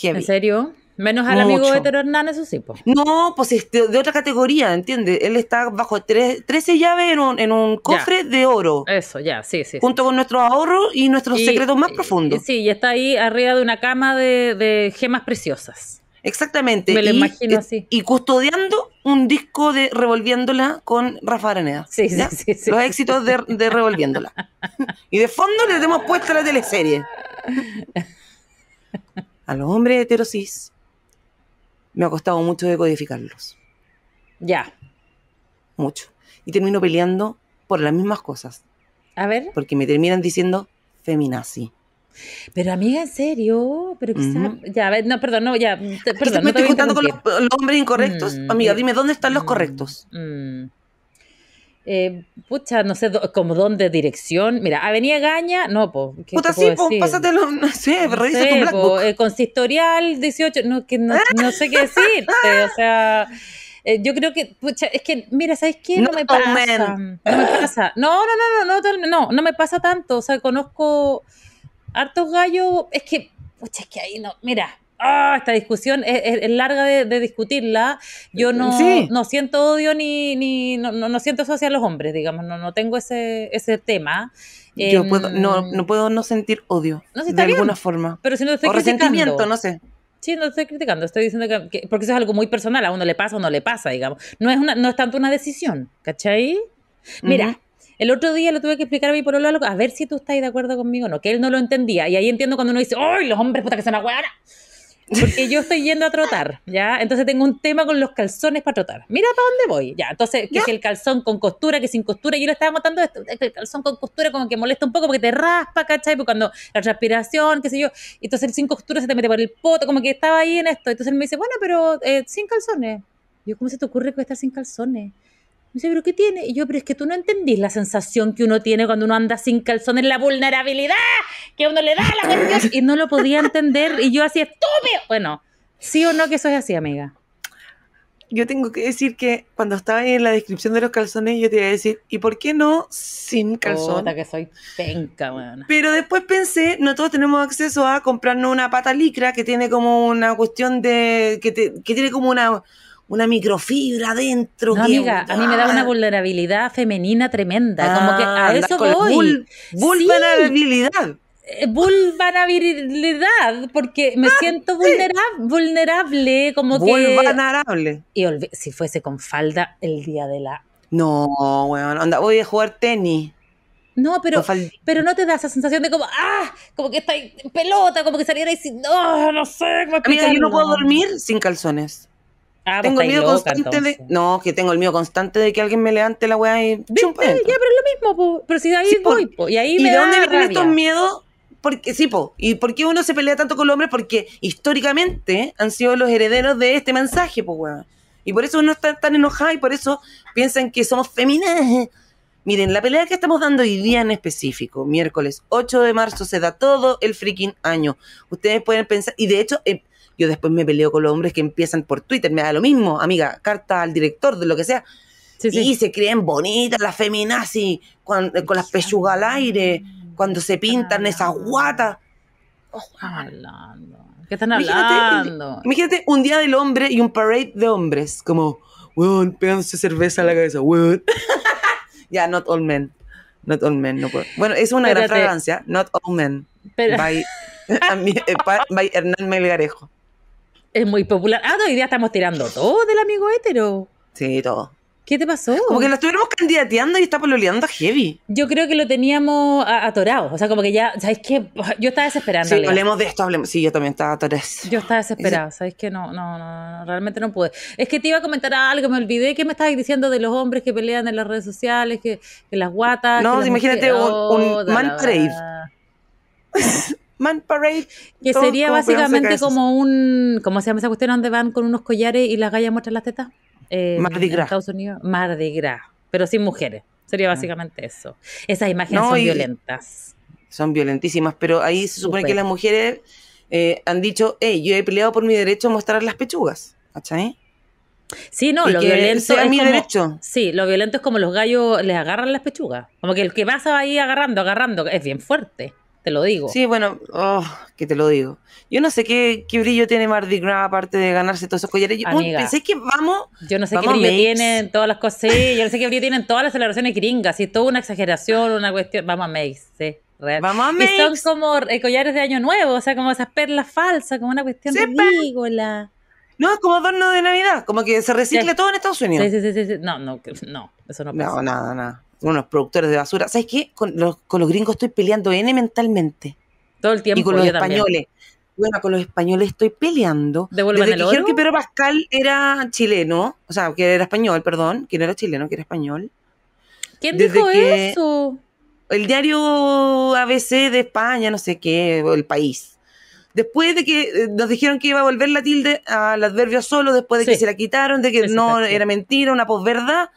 Speaker 2: ¿En serio?
Speaker 1: Menos al amigo de Hernán, eso sí,
Speaker 2: No, pues de, otra categoría, ¿entiendes? Él está bajo 13 llaves en un, cofre
Speaker 1: de oro. Eso, ya, sí, sí. Junto
Speaker 2: con nuestros ahorros y nuestros secretos más profundos.
Speaker 1: Sí, y está ahí arriba de una cama de, gemas preciosas. Exactamente. Me lo y, imagino así. Y custodiando un disco de
Speaker 2: Revolviéndola con Rafa Areneda. Sí, sí, sí, Los éxitos de, Revolviéndola. *laughs* y de fondo le tenemos puesta la teleserie. A los hombres heterosis me ha costado mucho decodificarlos. Ya. Mucho. Y termino peleando por las mismas cosas. A ver. Porque me terminan diciendo feminazi.
Speaker 1: Pero amiga, en serio, pero quizá... Ya, a Ya, no, perdón, no, ya. Perdón, me estoy juntando con los,
Speaker 2: hombres incorrectos. Mm, amiga, mm,
Speaker 1: dime, ¿dónde están los mm, correctos? eh, pucha, no sé, como dónde dirección. Mira, Avenida Gaña, no, po. ¿qué puta, sí, po, pásatelo, *laughs* no sé, revisa tu eh, consistorial 18, no, que no, *laughs* sé qué decir o sea. Eh, yo creo que, pucha, es que, mira, ¿sabes qué? No, me pasa. No me pasa. No, no, no, no, no, no, no me pasa tanto. O sea, conozco hartos gallos. Es que, pucha, es que ahí no, mira, ah, esta discusión es, larga de, discutirla. Yo no, no siento odio ni, ni no, no, siento eso hacia los hombres, digamos, no, no tengo ese, ese tema. Yo puedo, em, no, no
Speaker 2: puedo no sentir odio de alguna forma. Pero
Speaker 1: si no estoy o no sé. Sí, no estoy criticando, estoy diciendo que, porque eso es algo muy personal, a uno le pasa o no le pasa, digamos. No es, una, no es tanto una decisión, ¿cachai? Mira, El otro día lo tuve que explicar a mi pololo lado a ver si tú estás de acuerdo conmigo o no, que él no lo entendía. Y ahí entiendo cuando uno dice, ¡ay, los hombres puta que son hueá." porque yo estoy yendo a trotar, ¿ya? Entonces tengo un tema con los calzones para trotar. Mira para dónde voy, ya. Entonces, que es el calzón con costura, que sin costura, yo lo estaba matando, esto, el calzón con costura como que molesta un poco porque te raspa, ¿cachai? Porque cuando la respiración, qué sé yo, entonces el sin costura se te mete por el poto, como que estaba ahí en esto. Entonces él me dice, bueno, pero eh, sin calzones. Yo, ¿cómo se te ocurre que voy a estar sin calzones? Me dice, ¿pero qué tiene? Y yo, pero es que tú no entendís la sensación que uno tiene cuando uno anda sin calzones, la vulnerabilidad que uno le da a la cuestión. Y no lo podía entender. Y yo así, estúpido. Bueno, sí o no que eso es así, amiga. Yo tengo que decir que cuando estaba en la descripción de los calzones, yo te iba a decir, ¿y por qué no
Speaker 2: sin
Speaker 1: calzón? Puta que soy penca,
Speaker 2: Pero después pensé, no todos tenemos acceso a comprarnos una pata licra que tiene como una cuestión de. que tiene como una una
Speaker 1: microfibra adentro. No, amiga, a mí me da una ah. vulnerabilidad femenina tremenda. como que a ah, eso voy. vulnerabilidad. Eh, vulnerabilidad, porque me ah, siento vulnerable, como vulnerable. que. Vulnerable. Y si fuese con falda el día de la.
Speaker 2: No, weón,
Speaker 1: bueno, voy a jugar tenis. No, pero, pero no te da esa sensación de como, ah, como que está en pelota, como que saliera y no, no sé. yo no puedo dormir
Speaker 2: sin calzones.
Speaker 1: Ah, pues tengo miedo constante de.
Speaker 2: No, que tengo el miedo constante de que alguien me levante la weá y. Ya, pero es
Speaker 1: lo
Speaker 2: mismo, pero si ahí voy, Y ahí ¿Y me de dónde vienen estos miedos? Porque, sí, po. ¿Y por qué uno se pelea tanto con los hombres? Porque históricamente han sido los herederos de este mensaje, po, weá. Y por eso uno está tan enojado y por eso piensan que somos feministas. Miren, la pelea que estamos dando hoy día en específico, miércoles 8 de marzo, se da todo el freaking año. Ustedes pueden pensar, y de hecho, eh, yo después me peleo con los hombres que empiezan por Twitter, me da lo mismo, amiga, carta al director, de lo que sea. Sí, Y se creen bonitas las feminazis, eh, con, las pechugas al aire, cuando se pintan ah. esas guatas.
Speaker 1: Oh, hablando?
Speaker 2: ¿Qué están hablando? Imagínate, un día del hombre y un parade de hombres, como, weón, pegándose cerveza a la cabeza, weón. *laughs* ya, not all men. Not all men, no Bueno, es una gran fragancia, Not all men. *laughs* Eh,
Speaker 1: by, Hernán Melgarejo es muy popular. Ah, hoy día estamos tirando todo del amigo hétero. Sí, todo. ¿Qué te pasó? Como que lo estuviéramos candidateando y está pololeando heavy. Yo creo que lo teníamos atorado. O sea, como que ya, ¿sabes qué? *laughs* Yo estaba desesperando Sí, hablemos de esto,
Speaker 2: hablemos. Sí, yo también estaba atorado.
Speaker 1: Yo estaba desesperado, ¿sabes qué? No, no, no, realmente no pude. Es que te iba a comentar algo, me olvidé. ¿Qué me estabas diciendo de los hombres que pelean en las redes sociales, que, las guatas? No, imagínate un, mal man trade. Man Parade. Que sería básicamente como un, ¿cómo se llama esa cuestión donde van con unos collares y las gallas muestran las tetas? Eh, en Estados Unidos. Mardi Gras, pero sin mujeres. Sería ah. básicamente eso. Esas imágenes son violentas.
Speaker 2: Son violentísimas, pero ahí se supone que las mujeres eh, han dicho, hey, yo he peleado por mi derecho a mostrar las pechugas. ¿Cachai?
Speaker 1: Sí, no, lo violento es mi derecho. Sí, lo violento es como los gallos les agarran las pechugas. Como que el que pasa ahí agarrando, agarrando, es bien fuerte te lo digo. Sí, bueno, oh, que te lo digo. Yo no sé qué,
Speaker 2: qué brillo tiene Mardi Gras aparte de ganarse todos esos collares. Yo, pensé
Speaker 1: que vamos. Yo no sé qué brillo tienen todas las cosas. Sí, yo no sé qué brillo tienen todas las celebraciones gringas. y toda una exageración, una cuestión. Vamos a Mace, sí. Vamos a Mace. Y son como eh, collares de año nuevo, o sea, como esas perlas falsas, como una cuestión de ridícula. No, es como adorno de Navidad, como que se recicla todo en Estados Unidos. Sí, sí, sí, sí, No, no, no, eso no pasa. No, nada, nada unos productores de basura.
Speaker 2: ¿Sabes qué? Con los, con los gringos estoy peleando N mentalmente.
Speaker 1: Todo el tiempo. Y con los españoles.
Speaker 2: Bueno, con los españoles estoy peleando. me dijeron que pero que Pedro Pascal era chileno, o sea, que era español, perdón, que no era chileno, que era español.
Speaker 1: ¿Quién dijo eso?
Speaker 2: El diario ABC de España, no sé qué, el país después de que eh, nos dijeron que iba a volver la tilde al adverbio solo, después de que se la quitaron, de que no era mentira, una posverdad,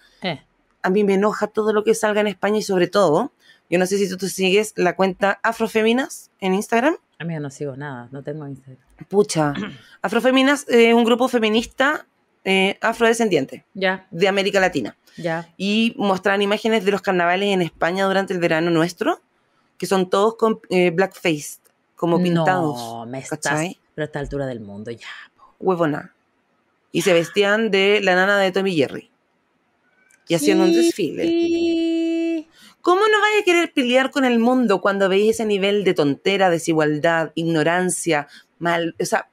Speaker 2: a mí me enoja todo lo que salga en España y sobre todo, yo no sé si tú, sigues la cuenta Afrofeminas en Instagram.
Speaker 1: a mí no sigo nada,
Speaker 2: no tengo Instagram. Pucha. *clears throat* Afrofeminas es eh, un grupo feminista eh, afrodescendiente de América Latina. Y muestran imágenes de los carnavales en España durante el verano nuestro, que son todos con eh, blackface, como pintados. No,
Speaker 1: me estás,
Speaker 2: pero a esta altura del mundo ya. Huevona. Y se vestían de la nana de Tommy Jerry y haciendo un desfile. ¿Cómo no vais a querer pelear con el mundo cuando veis ese nivel de tontera, desigualdad, ignorancia,
Speaker 1: mal, o sea,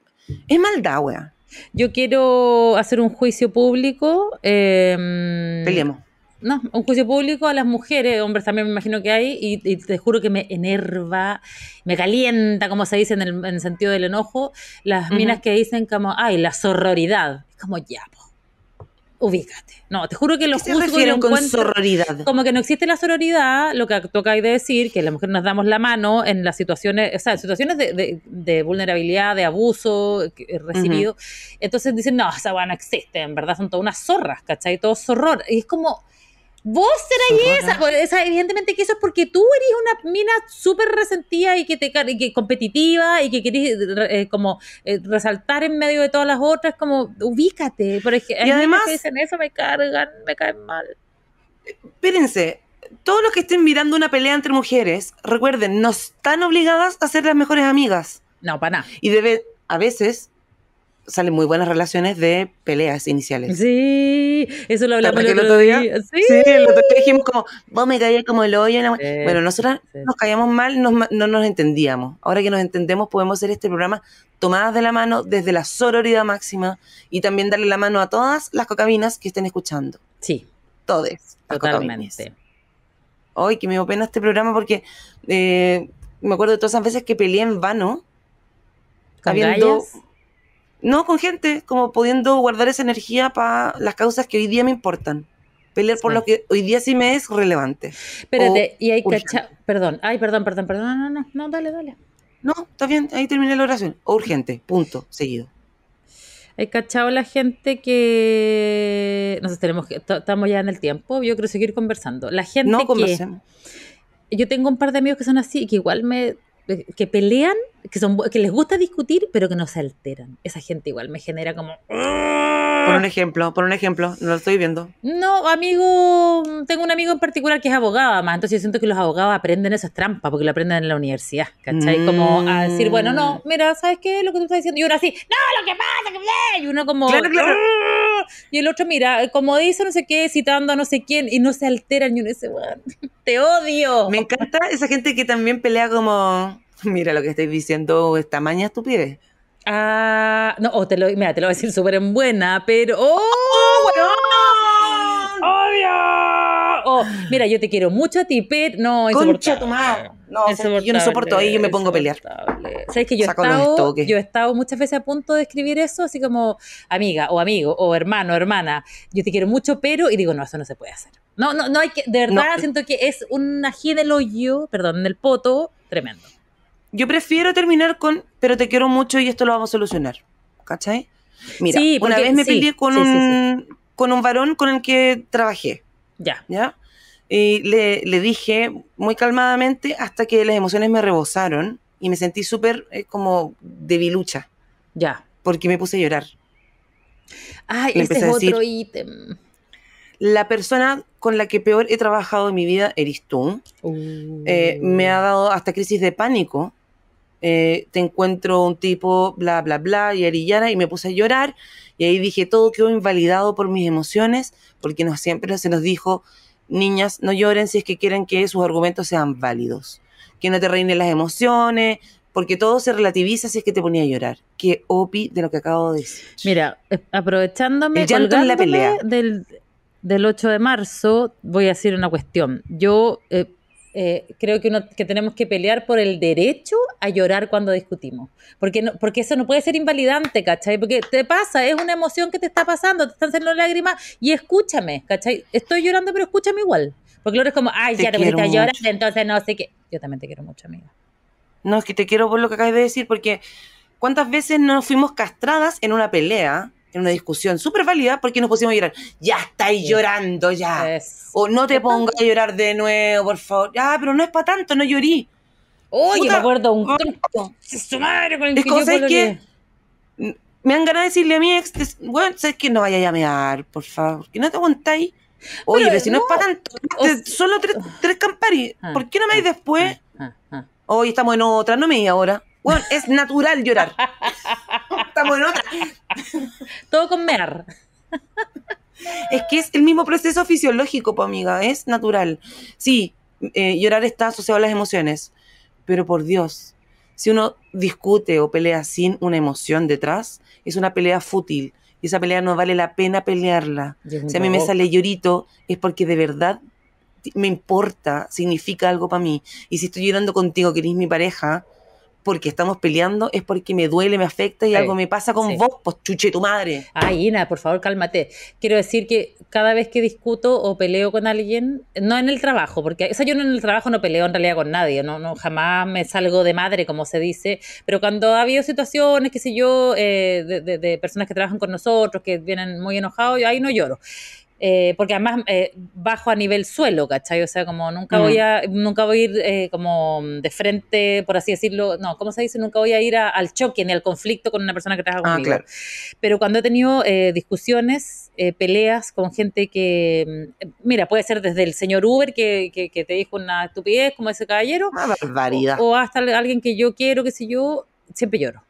Speaker 1: es maldad, wea. Yo quiero hacer un juicio público. Em, Peleemos. No, un juicio público a las mujeres, hombres también me imagino que hay, y, te juro que me enerva, me calienta, como se dice en el, sentido del enojo, las minas que dicen como, ay, la sororidad. Es como, ya, ubícate. No, te juro que los ¿Qué se con sororidad? Como que no existe la sororidad, lo que toca de decir, que las mujeres nos damos la mano en las situaciones, o sea, en situaciones de, vulnerabilidad, de abuso recibido. Entonces dicen, no, esa esa no existe, en verdad son todas unas zorras, ¿cachai? Todo horror. Y es como Vos serás esa. Pues, evidentemente que eso es porque tú eres una mina súper resentida y que te competitiva y que querés eh, como eh, resaltar en medio de todas las otras. Como, ubícate. Por ejemplo, y además. Que dicen eso, me cargan, me caen mal.
Speaker 2: Espérense, todos los que estén mirando una pelea entre mujeres, recuerden, no están obligadas a ser las mejores amigas. No, para nada. Y debe, a veces salen muy buenas relaciones de peleas iniciales.
Speaker 1: Sí, eso lo hablamos el otro día.
Speaker 2: Sí. el otro día dijimos como, vos me caías como el hoyo. bueno, nosotras nos caíamos mal, no nos entendíamos. Ahora que nos entendemos, podemos hacer este programa tomadas de la mano desde la sororidad máxima y también darle la mano a todas las cocabinas que estén escuchando. Sí. Todes. Totalmente. Hoy que me dio pena este programa porque eh, me acuerdo de todas esas veces que peleé en vano. ¿Con no, con gente, como pudiendo guardar esa energía para las causas que hoy día me importan. Pelear por lo que hoy día sí me es relevante. Espérate,
Speaker 1: y hay cacha... Perdón, ay, perdón, perdón, perdón, no, no, no,
Speaker 2: no, dale, dale. No, está bien, ahí terminé la oración. urgente, punto, seguido.
Speaker 1: Hay cachado la gente que. No sé, tenemos que. Estamos ya en el tiempo. Yo quiero seguir conversando. La gente no que. Yo tengo un par de amigos que son así y que igual me que pelean, que, son, que les gusta discutir, pero que no se alteran. Esa gente igual me genera como... Por un ejemplo, por un
Speaker 2: ejemplo, no lo estoy viendo.
Speaker 1: No, amigo, tengo un amigo en particular que es abogado, más entonces yo siento que los abogados aprenden esas trampas, porque lo aprenden en la universidad, ¿cachai? Como a decir, bueno, no, mira, ¿sabes qué? Lo que tú estás diciendo, y uno así, no, lo que pasa, que... y uno como... Ah" y el otro, mira, como dice no sé qué, citando a no sé quién, y no se altera ni un ese weón, *laughs*
Speaker 2: te odio. Me encanta esa gente que también pelea como, mira lo que estoy diciendo, esta maña
Speaker 1: estupidez. Ah, no, o te lo, mira, te lo voy a decir súper en buena, pero... ¡Oh, mira, yo te quiero mucho a ti, pero No, Concha tu No, yo no soporto ahí, yo me pongo a pelear. Sabes que yo he, estado, yo he estado muchas veces a punto de escribir eso, así como amiga o amigo o hermano, o hermana, yo te quiero mucho, pero, y digo, no, eso no se puede hacer. No, no, no hay que, de verdad siento que es un ají del hoyo, perdón, del poto, tremendo. Yo prefiero terminar con, pero te
Speaker 2: quiero mucho y esto lo vamos a solucionar. ¿Cachai?
Speaker 1: Mira, una vez me peleé con, un,
Speaker 2: con un varón con el que trabajé. Ya. ¿Ya? Y le, le dije muy calmadamente hasta que las emociones me rebosaron y me sentí súper eh, como debilucha. Ya. Porque me puse a llorar.
Speaker 1: Ay, ese es otro ítem.
Speaker 2: La persona con la que peor he trabajado en mi vida eres tú. Uh. Eh, me ha dado hasta crisis de pánico. Eh, te encuentro un tipo, bla, bla, bla, y y me puse a llorar. Y ahí dije, todo quedó invalidado por mis emociones, porque no, siempre se nos dijo niñas, no lloren si es que quieren que sus argumentos sean válidos, que no te reinen las emociones, porque todo se relativiza si es que te
Speaker 1: ponía a llorar. Qué opi de lo que acabo de decir. Mira, eh, aprovechándome la pelea. Del, 8 de marzo, voy a decir una cuestión. Yo eh, eh, creo que, que tenemos que pelear por el derecho a llorar cuando discutimos. Porque, porque eso no puede ser invalidante, ¿cachai? Porque te pasa, es una emoción que te está pasando, te están haciendo lágrimas y escúchame, ¿cachai? Estoy llorando, pero escúchame igual. Porque luego es como, ay, ya te pusiste a llorar, entonces no sé qué. Yo también te quiero mucho, amiga.
Speaker 2: No, es que te quiero por lo que acabas de decir, porque ¿cuántas veces nos fuimos castradas en una pelea? una discusión súper válida porque nos pusimos a llorar. Ya estáis llorando, ya. O no te pongas a llorar de nuevo, por favor. Ah, pero no es para tanto, no llorí. Oye, me acuerdo un Su madre con el es que, me han ganado de decirle a mi ex, bueno, sabes que no vaya a llamear, por favor, que no te aguantáis. Oye, pero, si no, es para tanto, solo tres, ah. tres campari, ah, ¿por qué no me vais ah, después? Hoy estamos en otra, no me di ahora. Bueno, es natural
Speaker 1: llorar. *laughs* *laughs* Todo con mer
Speaker 2: Es que es el mismo proceso fisiológico, pues, amiga, es natural. Sí, eh, llorar está asociado a las emociones, pero por Dios, si uno discute o pelea sin una emoción detrás, es una pelea fútil y esa pelea no vale la pena pelearla. Si a mí me sale llorito, es porque de verdad me importa, significa algo para mí. Y si estoy llorando contigo, que eres mi pareja, porque estamos peleando, es porque
Speaker 1: me duele, me afecta y algo me pasa con vos, pues chuche tu madre. Ay, Ina, por favor, cálmate. Quiero decir que cada vez que discuto o peleo con alguien, no en el trabajo, porque o sea, yo en el trabajo no peleo en realidad con nadie, no, no jamás me salgo de madre, como se dice, pero cuando ha habido situaciones, qué sé yo, eh, de, de, personas que trabajan con nosotros, que vienen muy enojados, ahí no lloro. Eh, porque además eh, bajo a nivel suelo, ¿cachai? O sea, como nunca mm. voy a, nunca voy a ir eh, como de frente, por así decirlo, no, ¿cómo se dice? Nunca voy a ir al choque ni al conflicto con una persona que trabaja ah, conmigo. Ah, claro. Pero cuando he tenido discusiones, peleas con gente que, mm, mira, puede ser desde el señor Uber que, que, te dijo una estupidez como ese caballero, una barbaridad. O, hasta alguien que yo quiero, que si yo, siempre lloro.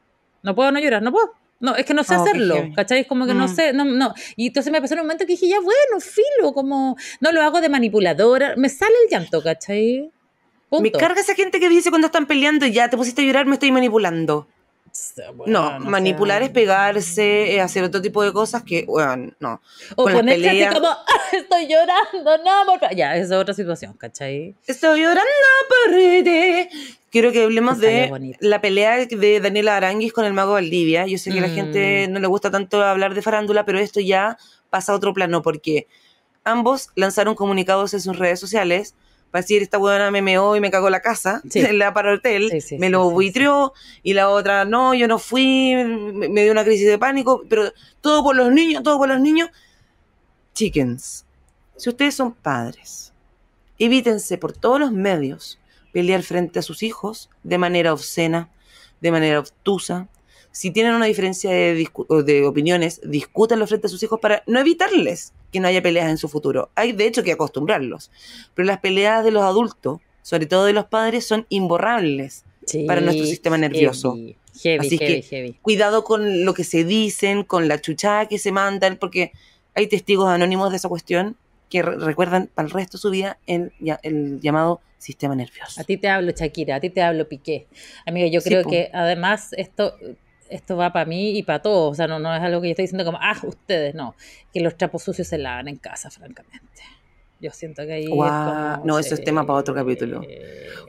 Speaker 1: No puedo no llorar, no puedo. No, es que no sé oh, hacerlo, ¿cachai? Es como que no mm. sé, no, no. Y entonces me pasó un momento que dije, ya bueno, filo, como no lo hago de manipuladora, me sale el llanto, ¿cachai? Me carga esa gente que dice cuando están peleando, ya te pusiste a llorar, me estoy manipulando. no, manipular
Speaker 2: es pegarse, hacer otro tipo de cosas que, bueno, no. O ponerte como,
Speaker 1: ah, estoy llorando, no, amor. Ya, es otra situación, ¿cachai?
Speaker 2: Estoy llorando por Quiero que hablemos de la pelea de Daniela Aranguis con el mago Valdivia. Yo sé que a la gente mm. no le gusta tanto hablar de farándula, pero esto ya pasa a otro plano porque ambos lanzaron comunicados en sus redes sociales para decir, esta buena me meó y me cagó la casa, sí. *laughs* la para hotel, me lo vitrió y la otra, no, yo no fui, me dio una crisis de pánico, pero todo por los niños, todo por los niños. Chickens, si ustedes son padres, evítense por todos los medios pelear frente a sus hijos de manera obscena, de manera obtusa. Si tienen una diferencia de, de opiniones, discútanlo frente a sus hijos para no evitarles que no haya peleas en su futuro. Hay de hecho que acostumbrarlos. Pero las peleas de los adultos, sobre todo de los padres, son imborrables para nuestro sistema nervioso.
Speaker 1: Así que
Speaker 2: cuidado con lo que se dicen, con la chuchada que se mandan, porque hay testigos anónimos de esa cuestión que recuerdan para el resto de su vida el, el, llamado sistema nervioso.
Speaker 1: A ti te hablo, Shakira, a ti te hablo, Piqué. Amigo, yo creo que además esto esto va para mí y para todos. O sea, no, es algo que yo estoy diciendo como, ah, ustedes, no. Que los trapos sucios se lavan en casa, francamente. Yo siento que ahí. no,
Speaker 2: eso es tema para otro capítulo.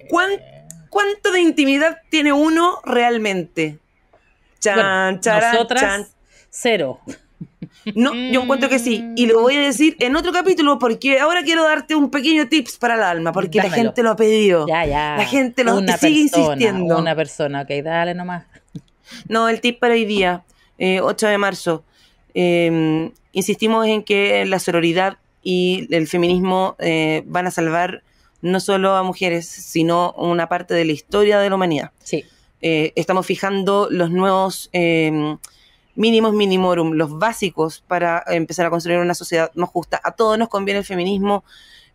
Speaker 2: ¿Cuánto de intimidad tiene uno realmente? Chan, bueno, nosotras, chan. cero. No, yo encuentro que sí. Y lo voy a decir en otro capítulo porque ahora quiero darte un pequeño tips para el alma, porque la gente
Speaker 1: lo ha pedido. La gente lo sigue insistiendo. Una persona, dale nomás.
Speaker 2: No, el tip para hoy día, 8 eh, de marzo. Em, insistimos en que la sororidad y el feminismo eh, van a salvar no solo a mujeres, sino una parte de la historia de la humanidad. Sí. Eh, estamos fijando los nuevos em, mínimos minimorum, los básicos para empezar a construir una sociedad más justa. A todos nos conviene el feminismo,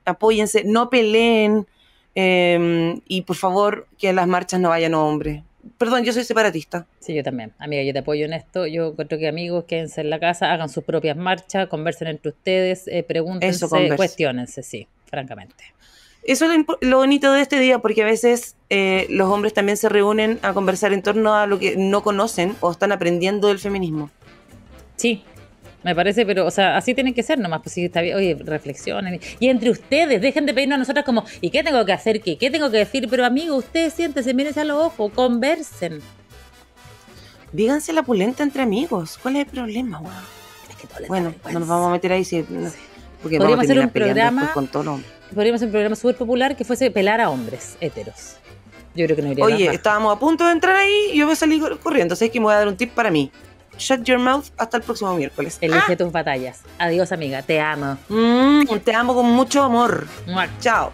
Speaker 2: apóyense, no peleen
Speaker 1: em, y por favor que en las marchas no vayan hombres. Perdón, yo soy separatista. Sí, yo también. Amiga, yo te apoyo en esto. Yo cuento que amigos, quédense en la casa, hagan sus propias marchas, conversen entre ustedes, eh, pregúntense, cuestionense, sí, francamente.
Speaker 2: Eso es lo, bonito de este día, porque a veces eh, los hombres también se reúnen a conversar en torno a lo que no
Speaker 1: conocen o están aprendiendo del feminismo. Sí, me parece, pero, o sea, así tienen que ser nomás. Pues si está bien, oye, reflexionen. Y entre ustedes, dejen de pedirnos a nosotras como, ¿y qué tengo que hacer? ¿Qué, qué tengo que decir? Pero, amigo, ustedes siéntense, mírense a los ojos, conversen.
Speaker 2: Díganse la pulenta entre amigos. ¿Cuál es el problema, bueno, no nos vamos a meter ahí
Speaker 1: Porque Podríamos a hacer un programa con todo podríamos hacer un programa súper popular que fuese pelar a hombres heteros. Yo creo que no iría Oye, estábamos a punto de entrar ahí y yo a salí corriendo.
Speaker 2: Así que me voy a dar un tip para mí. Shut your mouth hasta el próximo miércoles. Elige ah. tus batallas. Adiós, amiga. Te amo. Mm, te amo con mucho amor. Chao.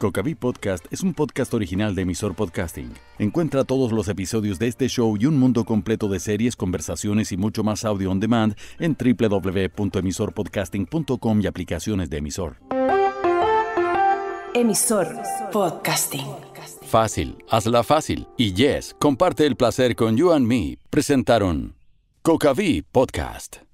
Speaker 1: Cocaví Podcast es un podcast original de Emisor Podcasting. Encuentra todos los episodios de este show y un mundo completo de series, conversaciones y mucho más audio on demand en www.emisorpodcasting.com y aplicaciones de emisor.
Speaker 2: Emisor Podcasting.
Speaker 1: Fácil, hazla fácil. Y Yes, comparte el placer con You and Me. Presentaron Cocaví Podcast.